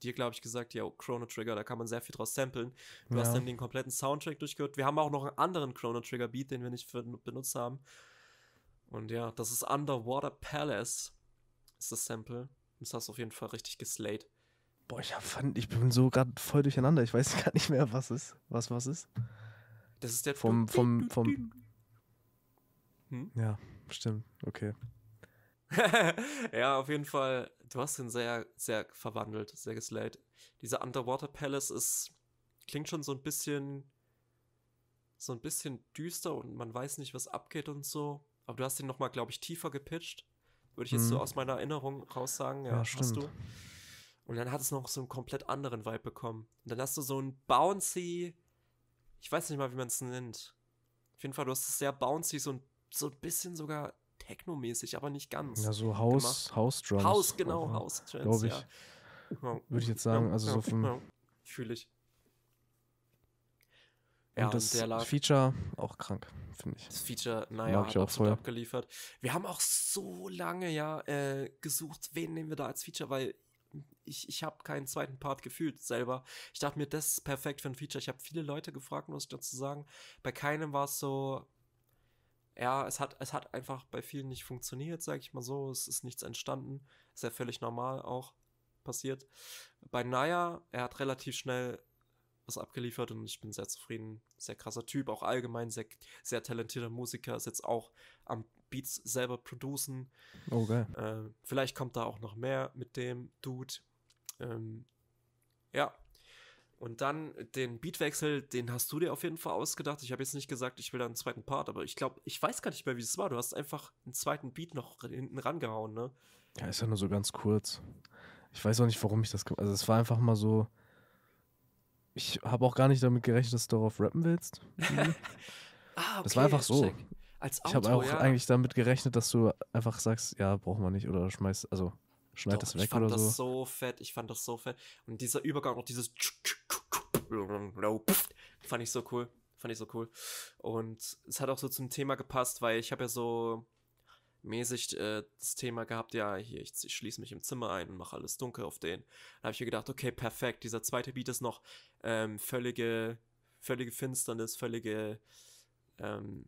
dir, glaube ich, gesagt, ja, Chrono Trigger, da kann man sehr viel draus samplen. Du ja. hast dann den kompletten Soundtrack durchgehört. Wir haben auch noch einen anderen Chrono Trigger Beat, den wir nicht für, benutzt haben. Und ja, das ist Underwater Palace, ist das Sample. Das hast du auf jeden Fall richtig geslayed. Boah, ich, hab, ich bin so gerade voll durcheinander. Ich weiß [LAUGHS] gar nicht mehr, was ist. Was was ist. Das ist der vom vom vom. Hm? Ja, stimmt. Okay. [LAUGHS] ja, auf jeden Fall. Du hast ihn sehr, sehr verwandelt, sehr geslayed. Dieser Underwater Palace ist klingt schon so ein bisschen so ein bisschen düster und man weiß nicht, was abgeht und so. Aber du hast ihn noch mal, glaube ich, tiefer gepitcht. Würde ich jetzt hm. so mhm. aus meiner Erinnerung raussagen. Ja, ja hast du. Und dann hat es noch so einen komplett anderen Vibe bekommen. Und dann hast du so einen bouncy ich weiß nicht mal, wie man es nennt. Auf jeden Fall, du hast es sehr bouncy, so ein, so ein bisschen sogar technomäßig, aber nicht ganz. Ja, so House, gemacht. House Drums. House, genau, oder? Ne? House Drums. Glaube ich. Ja. Würde ich jetzt sagen, ja, also ja, so vom. Fühle ich. Ja, und das und Feature auch krank, finde ich. Das Feature, naja, hat auch voll. abgeliefert. Wir haben auch so lange ja äh, gesucht, wen nehmen wir da als Feature, weil ich, ich habe keinen zweiten Part gefühlt selber. Ich dachte mir, das ist perfekt für ein Feature. Ich habe viele Leute gefragt, muss ich dazu sagen. Bei keinem war es so, ja, es hat, es hat einfach bei vielen nicht funktioniert, sag ich mal so. Es ist nichts entstanden. Ist ja völlig normal auch passiert. Bei Naya, er hat relativ schnell was abgeliefert und ich bin sehr zufrieden. Sehr krasser Typ, auch allgemein sehr, sehr talentierter Musiker, ist jetzt auch am Beats selber producen. Okay. Oh, äh, vielleicht kommt da auch noch mehr mit dem Dude. Ähm, ja. Und dann den Beatwechsel, den hast du dir auf jeden Fall ausgedacht. Ich habe jetzt nicht gesagt, ich will da einen zweiten Part, aber ich glaube, ich weiß gar nicht mehr, wie es war. Du hast einfach einen zweiten Beat noch hinten rangehauen, ne? Ja, ist ja nur so ganz kurz. Ich weiß auch nicht, warum ich das. Also, es war einfach mal so. Ich habe auch gar nicht damit gerechnet, dass du darauf rappen willst. [LAUGHS] Hm. ah, okay, das war einfach so. Check. Als Outro, ich habe auch ja. eigentlich damit gerechnet, dass du einfach sagst, ja, braucht man nicht oder schmeißt, also schneid es weg oder so. Ich fand das so fett, ich fand das so fett. Und dieser Übergang, auch dieses fand ich so cool, fand ich so cool. Und es hat auch so zum Thema gepasst, weil ich habe ja so mäßig äh, das Thema gehabt, ja, hier, ich, ich schließe mich im Zimmer ein und mache alles dunkel auf den. Da habe ich mir gedacht, okay, perfekt, dieser zweite Beat ist noch ähm, völlige, völlige Finsternis, völlige ähm,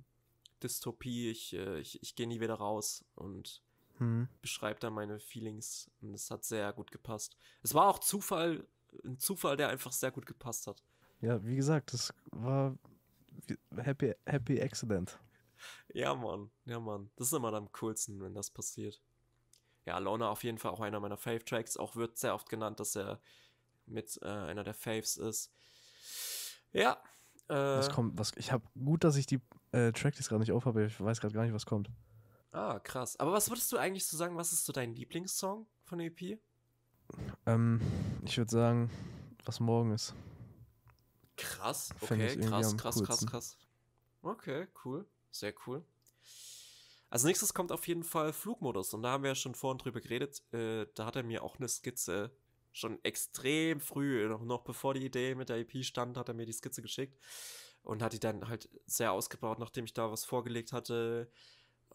Dystopie, ich, äh, ich, ich gehe nie wieder raus und mhm. beschreibt da meine Feelings und es hat sehr gut gepasst. Es war auch Zufall, ein Zufall, der einfach sehr gut gepasst hat. Ja, wie gesagt, das war happy, happy accident. Ja, Mann, ja, Mann. Das ist immer am coolsten, wenn das passiert. Ja, Lona auf jeden Fall auch einer meiner Fave Tracks. Auch wird sehr oft genannt, dass er mit äh, einer der Faves ist. Ja. Äh, was kommt? Was, ich habe gut, dass ich die äh, Tracklist gerade nicht aufhabe. Ich weiß gerade gar nicht, was kommt. Ah, krass. Aber was würdest du eigentlich so sagen, was ist so dein Lieblingssong von der EP? Ähm, ich würde sagen, was morgen ist. Krass, okay, krass, krass, krass, krass. Okay, cool, sehr cool. Als nächstes kommt auf jeden Fall Flugmodus und da haben wir ja schon vorhin drüber geredet. Äh, da hat er mir auch eine Skizze schon extrem früh, noch, noch bevor die Idee mit der EP stand, hat er mir die Skizze geschickt und hat die dann halt sehr ausgebaut, nachdem ich da was vorgelegt hatte.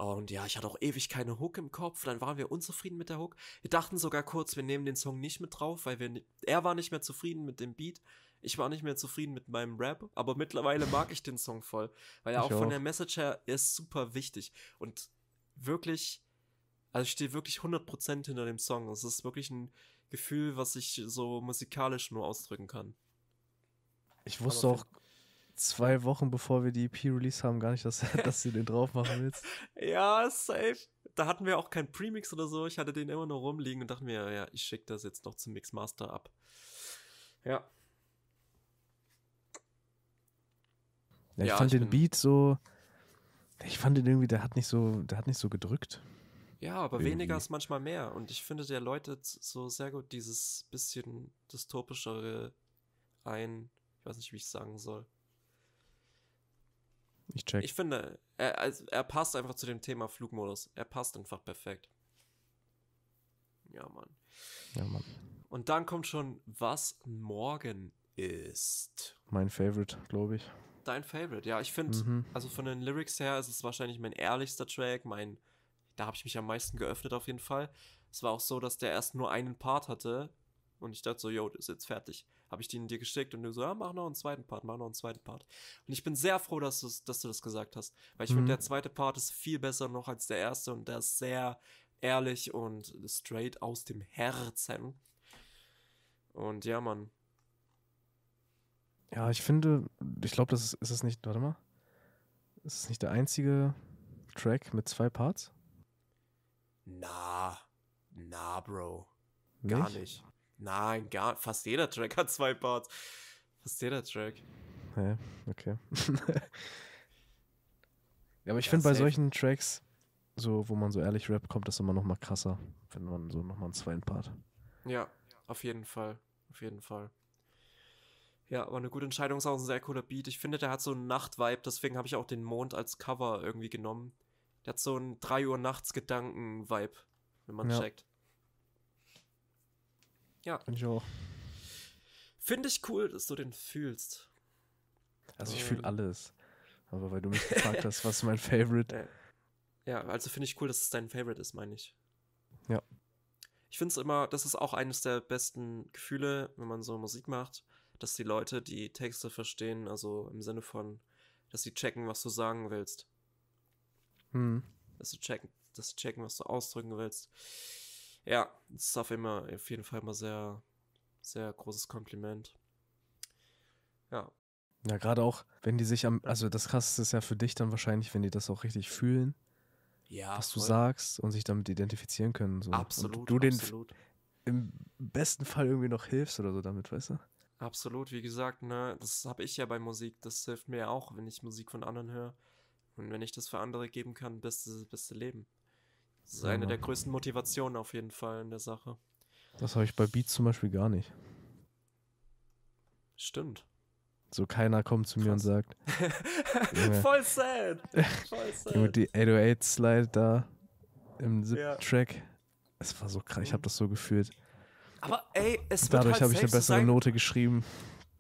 Und ja, ich hatte auch ewig keine Hook im Kopf. Dann waren wir unzufrieden mit der Hook. Wir dachten sogar kurz, wir nehmen den Song nicht mit drauf, weil wir er war nicht mehr zufrieden mit dem Beat. Ich war nicht mehr zufrieden mit meinem Rap. Aber mittlerweile mag ich den Song voll, weil er auch, auch von der Message her ist super wichtig. Und wirklich, also ich stehe wirklich 100% hinter dem Song. Es ist wirklich ein Gefühl, was ich so musikalisch nur ausdrücken kann. Ich wusste auch, zwei Wochen bevor wir die EP Release haben, gar nicht, dass, [LAUGHS] dass du den drauf machen willst. [LAUGHS] ja, safe. Da hatten wir auch keinen Premix oder so. Ich hatte den immer noch rumliegen und dachte mir, ja, ich schicke das jetzt noch zum Mixmaster ab. Ja. ja ich ja, fand ich den Beat so. Ich fand den irgendwie, der hat nicht so, der hat nicht so gedrückt. Ja, aber irgendwie. weniger ist manchmal mehr. Und ich finde, der läutet so sehr gut dieses bisschen dystopischere ein. Ich weiß nicht, wie ich es sagen soll. Ich check. Ich finde, er, also, er passt einfach zu dem Thema Flugmodus. Er passt einfach perfekt. Ja, Mann. Ja, Mann. Und dann kommt schon, was morgen ist. Mein Favorite, glaube ich. Dein Favorite, ja. Ich finde, mhm. also von den Lyrics her ist es wahrscheinlich mein ehrlichster Track, mein, da habe ich mich am meisten geöffnet auf jeden Fall. Es war auch so, dass der erst nur einen Part hatte und ich dachte so, yo, das ist jetzt fertig. Habe ich den dir geschickt und du so, ja, mach noch einen zweiten Part, mach noch einen zweiten Part. Und ich bin sehr froh, dass, du, dass du das gesagt hast. Weil ich mhm. finde, der zweite Part ist viel besser noch als der erste und der ist sehr ehrlich und straight aus dem Herzen. Und ja, Mann. Ja, ich finde, ich glaube, das ist, ist es nicht, warte mal. Ist es nicht der einzige Track mit zwei Parts? Na, na, Bro. Gar nicht. nicht. Nein, gar fast jeder Track hat zwei Parts. Fast jeder Track. Ja, okay. [LAUGHS] ja, aber ich ja, finde bei solchen Tracks, so wo man so ehrlich rap kommt das immer noch mal krasser, wenn man so noch mal einen zweiten Part. Ja, auf jeden Fall, auf jeden Fall. Ja, war eine gute Entscheidung, ist auch ein sehr cooler Beat. Ich finde, der hat so einen Nachtvibe, deswegen habe ich auch den Mond als Cover irgendwie genommen. Der hat so einen 3 Uhr nachts Gedanken-Vibe, wenn man ja. checkt. Ja. Finde ich auch. Finde ich cool, dass du den fühlst. Also ich äh. fühle alles. Aber weil du mich [LAUGHS] gefragt hast, was mein Favorite. Äh. Ja, also finde ich cool, dass es dein Favorite ist, meine ich. Ja. Ich finde es immer, das ist auch eines der besten Gefühle, wenn man so Musik macht, dass die Leute die Texte verstehen, also im Sinne von, dass sie checken, was du sagen willst. Hm. Dass du checken, dass sie checken, was du ausdrücken willst. Ja, das ist auf, immer, auf jeden Fall immer sehr, sehr großes Kompliment. Ja. Ja, gerade auch, wenn die sich am, also das krasseste ist ja für dich dann wahrscheinlich, wenn die das auch richtig fühlen, ja, was voll. du sagst und sich damit identifizieren können. So. Absolut. Und du den absolut. im besten Fall irgendwie noch hilfst oder so damit, weißt du? Absolut, wie gesagt, ne, das habe ich ja bei Musik, das hilft mir ja auch, wenn ich Musik von anderen höre. Und wenn ich das für andere geben kann, beste, beste Leben. Das ist eine der größten Motivationen auf jeden Fall in der Sache. Das habe ich bei Beats zum Beispiel gar nicht. Stimmt. So keiner kommt zu mir Krass. und sagt. [LAUGHS] Voll sad. Voll [LAUGHS] sad. die 808 Slide da im siebten Track. Es war so krass, ich habe mhm. das so gefühlt. Aber ey, es wird Dadurch halt habe ich eine bessere sein. Note geschrieben.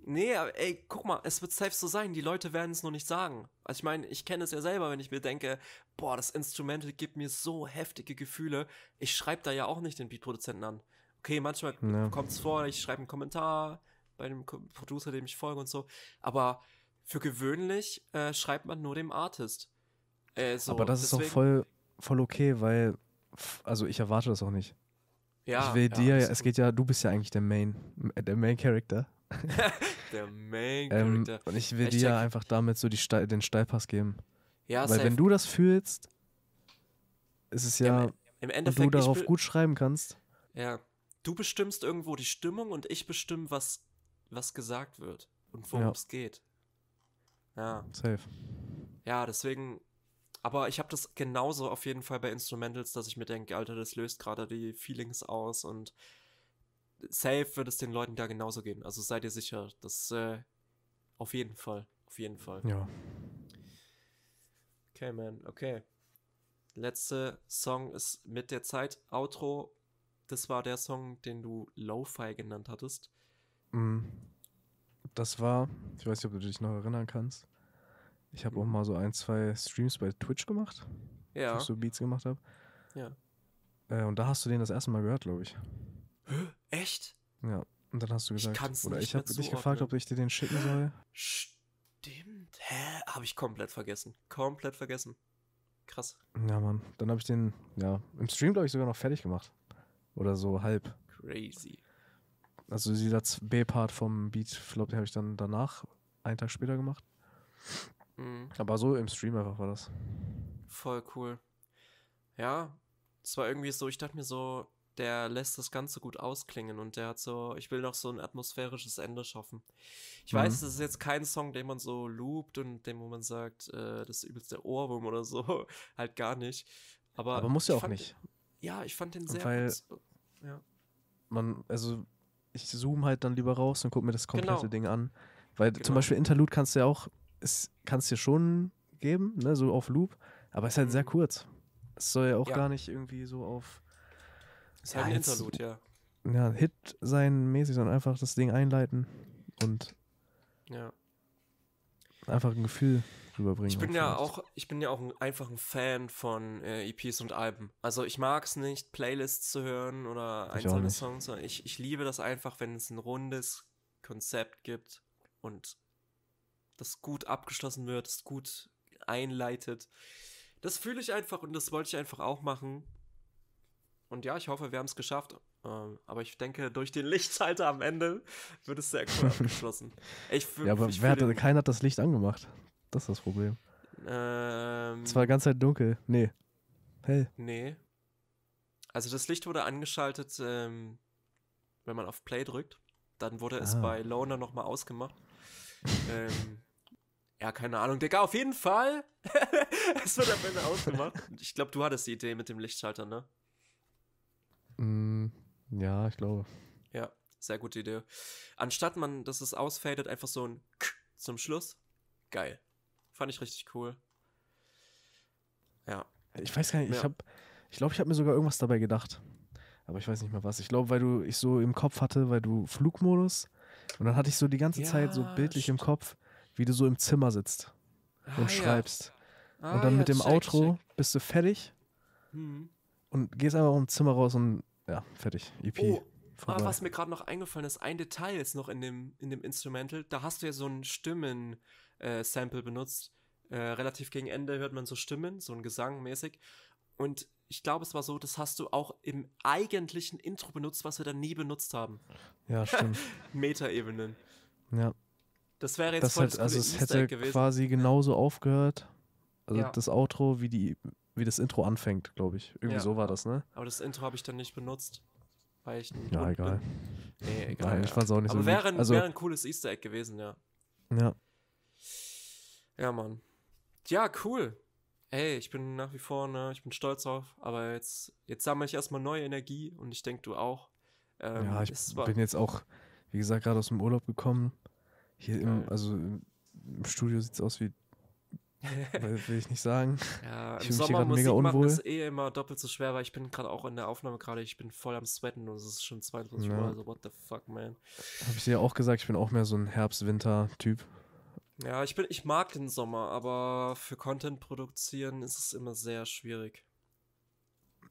Nee, aber ey, guck mal, es wird safe so sein, die Leute werden es nur nicht sagen. Also ich meine, ich kenne es ja selber, wenn ich mir denke, boah, das Instrumental gibt mir so heftige Gefühle. Ich schreibe da ja auch nicht den Beatproduzenten an. Okay, manchmal ja. kommt es vor, ich schreibe einen Kommentar bei dem Producer, dem ich folge und so. Aber für gewöhnlich äh, schreibt man nur dem Artist. Äh, so. Aber das ist auch voll, voll okay, weil, also ich erwarte das auch nicht. Ja, ich will ja, dir, es geht ja, du bist ja eigentlich der Main, der Main Character. [LAUGHS] [LAUGHS] der Main Ähm, und ich will ich dir einfach damit so Ste den Steilpass geben. Ja, Weil safe. wenn du das fühlst, ist es ja, Im, im Endeffekt, und du darauf gut schreiben kannst. Ja, du bestimmst irgendwo die Stimmung und ich bestimme, was, was gesagt wird und worum ja. es geht. Ja. Safe. Ja, deswegen, aber ich habe das genauso auf jeden Fall bei Instrumentals, dass ich mir denke, Alter, das löst gerade die Feelings aus und safe wird es den Leuten da genauso gehen. Also seid ihr sicher, das äh, auf jeden Fall, auf jeden Fall. Ja. Okay, man, okay. Letzte Song ist mit der Zeit Outro. Das war der Song, den du Lo-Fi genannt hattest. Mm. Das war, ich weiß nicht, ob du dich noch erinnern kannst. Ich habe auch mhm. mal so ein, zwei Streams bei Twitch gemacht. Ja. Wo ich so Beats gemacht habe. Ja. Äh, und da hast du den das erste Mal gehört, glaube ich. Hä? [GASPS] Echt? Ja. Und dann hast du gesagt, ich kann's oder ich habe dich gefragt, ob ich dir den schicken soll. Stimmt. Hä? Habe ich komplett vergessen. Komplett vergessen. Krass. Ja, Mann. Dann habe ich den, ja, im Stream, glaube ich, sogar noch fertig gemacht. Oder so halb. Crazy. Also dieser B-Part vom Beat-Flop, den habe ich dann danach, einen Tag später gemacht. Mhm. Aber so im Stream einfach war das. Voll cool. Ja, es war irgendwie so, ich dachte mir so, der lässt das Ganze gut ausklingen und der hat so, ich will noch so ein atmosphärisches Ende schaffen. Ich mhm. weiß, das ist jetzt kein Song, den man so loopt und dem, wo man sagt, äh, das ist übelst der Ohrwurm oder so, [LAUGHS] halt gar nicht. Aber, Aber muss ja auch fand, nicht. Ja, ich fand den sehr. Weil ja. man, also ich zoome halt dann lieber raus und gucke mir das genau. komplette genau. Ding an. Weil genau. zum Beispiel Interlude kannst du ja auch, es kannst dir schon geben, ne, so auf Loop, aber es ist halt mhm. sehr kurz. Es soll ja auch ja. gar nicht irgendwie so auf ist ja, halt ein Interlude, ja. Ja, Hit sein mäßig, sondern einfach das Ding einleiten und ja. einfach ein Gefühl rüberbringen. Ich bin ja vielleicht. auch, ich bin ja auch ein, einfach ein Fan von äh, EPs und Alben. Also ich mag es nicht, Playlists zu hören oder ich einzelne Songs, sondern ich, ich liebe das einfach, wenn es ein rundes Konzept gibt und das gut abgeschlossen wird, das gut einleitet. Das fühle ich einfach und das wollte ich einfach auch machen. Und ja, ich hoffe, wir haben es geschafft. Ähm, aber ich denke, durch den Lichtschalter am Ende wird es sehr cool [LAUGHS] abgeschlossen. Ich, ja, aber wer hat, keiner hat das Licht angemacht. Das ist das Problem. Ähm, es war die ganze Zeit dunkel. Nee. Hell. Nee. Also das Licht wurde angeschaltet, ähm, wenn man auf Play drückt. Dann wurde ah. es bei Loner nochmal ausgemacht. ähm, [LAUGHS] ja, keine Ahnung, Digga, auf jeden Fall. [LAUGHS] es wird am Ende ausgemacht. Ich glaube, du hattest die Idee mit dem Lichtschalter, ne? Mm, ja, ich glaube. Ja, sehr gute Idee. Anstatt man, dass es ausfadet, einfach so ein K zum Schluss. Geil. Fand ich richtig cool. Ja. Ich weiß gar nicht, ja. ich habe, ich glaube, ich habe mir sogar irgendwas dabei gedacht. Aber ich weiß nicht mehr was. Ich glaube, weil du ich so im Kopf hatte, weil du Flugmodus und dann hatte ich so die ganze ja, Zeit so bildlich stimmt. im Kopf, wie du so im Zimmer sitzt und ah, schreibst. Ja. Ah, und dann mit dem check, Outro check. bist du fertig. Mhm und gehst einfach ins Zimmer raus und ja, fertig. EP. Oh. Ah, was mir gerade noch eingefallen ist, ein Detail ist noch in dem, in dem Instrumental. Da hast du ja so ein Stimmen-Sample äh, benutzt. Äh, relativ gegen Ende hört man so Stimmen, so ein Gesang mäßig. Und ich glaube, es war so, das hast du auch im eigentlichen Intro benutzt, was wir dann nie benutzt haben. Ja, stimmt. [LAUGHS] Metaebenen. Ja. Das wäre jetzt das voll halt, das Also es hätte gewesen. quasi genauso aufgehört. Also ja. das Outro wie die wie das Intro anfängt, glaube ich. Irgendwie ja. so war das, ne? Aber das Intro habe ich dann nicht benutzt. Weil ich ja, egal. Bin. Nee, egal. Nein, ja. ich fand's auch nicht Aber so wäre ein, also, wäre ein cooles Easter Egg gewesen, ja. Ja. Ja, Mann. Ja, cool. Ey, ich bin nach wie vor, ne, ich bin stolz drauf, aber jetzt, jetzt sammle ich erstmal neue Energie und ich denke, du auch. Ähm, ja, ich bin jetzt auch, wie gesagt, gerade aus dem Urlaub gekommen. Hier im, also im Studio sieht es aus wie [LAUGHS] Will ich nicht sagen. Ja, ich im Sommer ich machen ist eh immer doppelt so schwer, weil ich bin gerade auch in der Aufnahme gerade, ich bin voll am Sweaten und es ist schon 22 Uhr, also what the fuck, man. Hab ich dir auch gesagt, ich bin auch mehr so ein Herbst-Winter-Typ. Ja, ich, bin, ich mag den Sommer, aber für Content produzieren ist es immer sehr schwierig.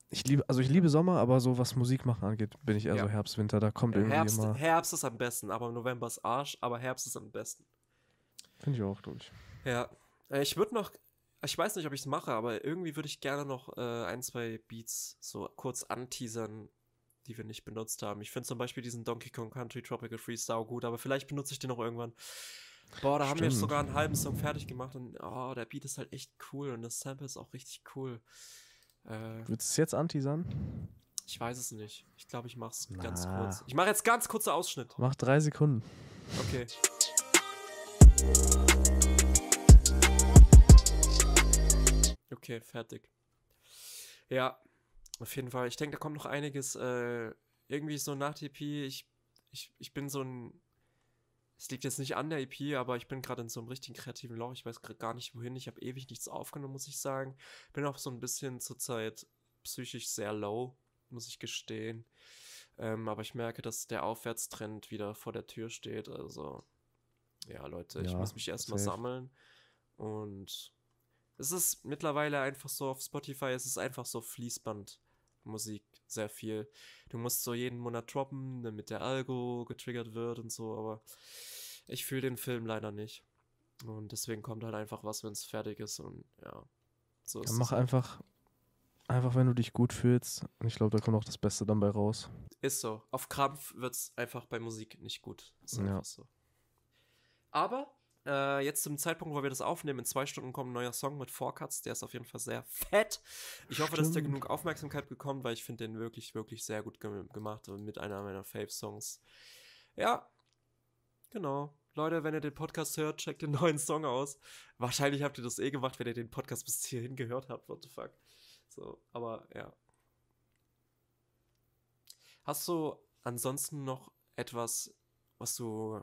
Ich liebe, also ich liebe Sommer, aber so was Musik machen angeht, bin ich eher ja. so Herbst, Winter, da kommt irgendwie Herbst, immer... Herbst ist am besten, aber November ist Arsch, aber Herbst ist am besten. Finde ich auch, durch. Ja, äh, ich würde noch, ich weiß nicht, ob ich es mache, aber irgendwie würde ich gerne noch äh, ein, zwei Beats so kurz anteasern, die wir nicht benutzt haben. Ich finde zum Beispiel diesen Donkey Kong Country Tropical Freestyle gut, aber vielleicht benutze ich den noch irgendwann. Boah, da Stimmt. haben wir jetzt sogar einen halben Song fertig gemacht und oh, der Beat ist halt echt cool und das Sample ist auch richtig cool. Äh, Würdest du es jetzt anteasern? Ich weiß es nicht. Ich glaube, ich mache es ganz kurz. Ich mache jetzt ganz kurzer Ausschnitt. Mach drei Sekunden. Okay. Okay, fertig. Ja, auf jeden Fall. Ich denke, da kommt noch einiges. Äh, irgendwie so nach TP, e ich, ich, ich bin so ein. Es liegt jetzt nicht an der EP, aber ich bin gerade in so einem richtigen kreativen Loch. Ich weiß gerade gar nicht wohin. Ich habe ewig nichts aufgenommen, muss ich sagen. Bin auch so ein bisschen zurzeit psychisch sehr low, muss ich gestehen. Ähm, aber ich merke, dass der Aufwärtstrend wieder vor der Tür steht. Also, ja, Leute, ja, ich muss mich erstmal sammeln und es ist mittlerweile einfach so auf Spotify, es ist einfach so Fließband. Musik sehr viel. Du musst so jeden Monat droppen, damit der Algo getriggert wird und so, aber ich fühle den Film leider nicht. Und deswegen kommt halt einfach was, wenn es fertig ist und ja. So ist ja, mach einfach, einfach wenn du dich gut fühlst. Und ich glaube, da kommt auch das Beste dann bei raus. Ist so. Auf Krampf wird es einfach bei Musik nicht gut. Ist ja. so. Aber äh, jetzt zum Zeitpunkt, wo wir das aufnehmen, in zwei Stunden kommt ein neuer Song mit Four Cuts. Der ist auf jeden Fall sehr [LAUGHS] fett. Ich hoffe, Stimmt. dass der genug Aufmerksamkeit bekommt, weil ich finde den wirklich, wirklich sehr gut ge gemacht und mit einer meiner Fave-Songs. Ja, genau. Leute, wenn ihr den Podcast hört, checkt den [LAUGHS] neuen Song aus. Wahrscheinlich habt ihr das eh gemacht, wenn ihr den Podcast bis hierhin gehört habt. What the fuck? So, aber ja. Hast du ansonsten noch etwas, was du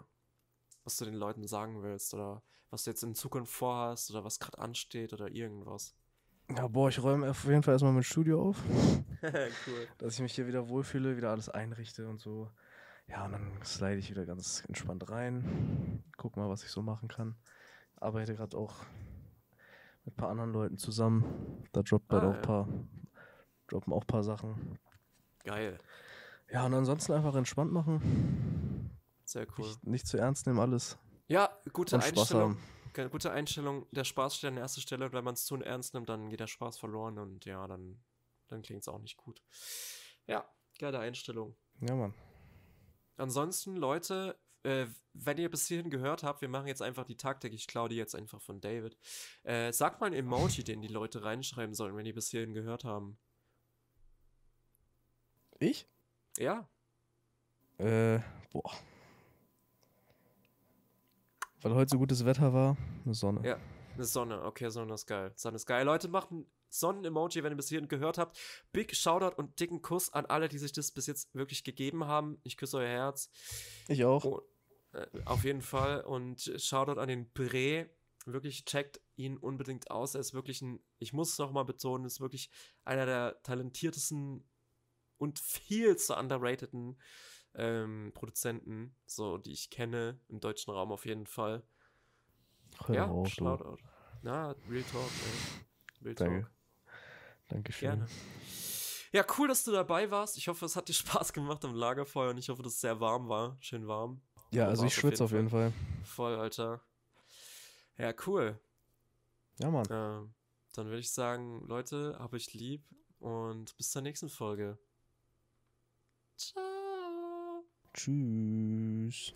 was du den Leuten sagen willst oder was du jetzt in Zukunft vorhast oder was gerade ansteht oder irgendwas. Ja, boah, ich räume auf jeden Fall erstmal mein Studio auf. [LAUGHS] [LAUGHS] cool. Dass ich mich hier wieder wohlfühle, wieder alles einrichte und so. Ja, und dann slide ich wieder ganz entspannt rein. Guck mal, was ich so machen kann. Arbeite gerade auch mit ein paar anderen Leuten zusammen. Da droppt halt ah, auch ja. paar, droppen auch ein paar Sachen. Geil. Ja, und ansonsten einfach entspannt machen sehr cool. Nicht, nicht zu ernst nehmen alles. Ja, gute Und Einstellung. Gute Einstellung. Der Spaß steht an erster Stelle. Und wenn man es zu ernst nimmt, dann geht der Spaß verloren. Und ja, dann, dann klingt es auch nicht gut. Ja, geile Einstellung. Ja, Mann. Ansonsten, Leute, äh, wenn ihr bis hierhin gehört habt, wir machen jetzt einfach die Taktik, ich klaue die jetzt einfach von David. Äh, sag mal ein Emoji, den die Leute reinschreiben sollen, wenn die bis hierhin gehört haben. Ich? Ja. Äh, boah. Weil heute so gutes Wetter war, eine Sonne. Ja, eine Sonne. Okay, Sonne ist geil. Sonne ist geil. Leute, macht ein Sonnen-Emoji, wenn ihr bis hierhin gehört habt. Big Shoutout und dicken Kuss an alle, die sich das bis jetzt wirklich gegeben haben. Ich küsse euer Herz. Ich auch. Oh, äh, auf jeden Fall. Und Shoutout an den Bre. Wirklich checkt ihn unbedingt aus. Er ist wirklich ein, ich muss es nochmal betonen, ist wirklich einer der talentiertesten und viel zu underrateden ähm, Produzenten, so die ich kenne, im deutschen Raum auf jeden Fall. Hör ja, auf, Shoutout. Na, Real Talk, ey. Real Danke. Talk. Dankeschön. Gerne. Ja, cool, dass du dabei warst. Ich hoffe, es hat dir [LAUGHS] Spaß gemacht am Lagerfeuer und ich hoffe, dass es sehr warm war. Schön warm. Ja, also ich schwitze auf jeden Fall. Voll, Alter. Ja, cool. Ja, Mann. Ähm, dann würde ich sagen, Leute, hab ich lieb und bis zur nächsten Folge. Ciao. Tschüss.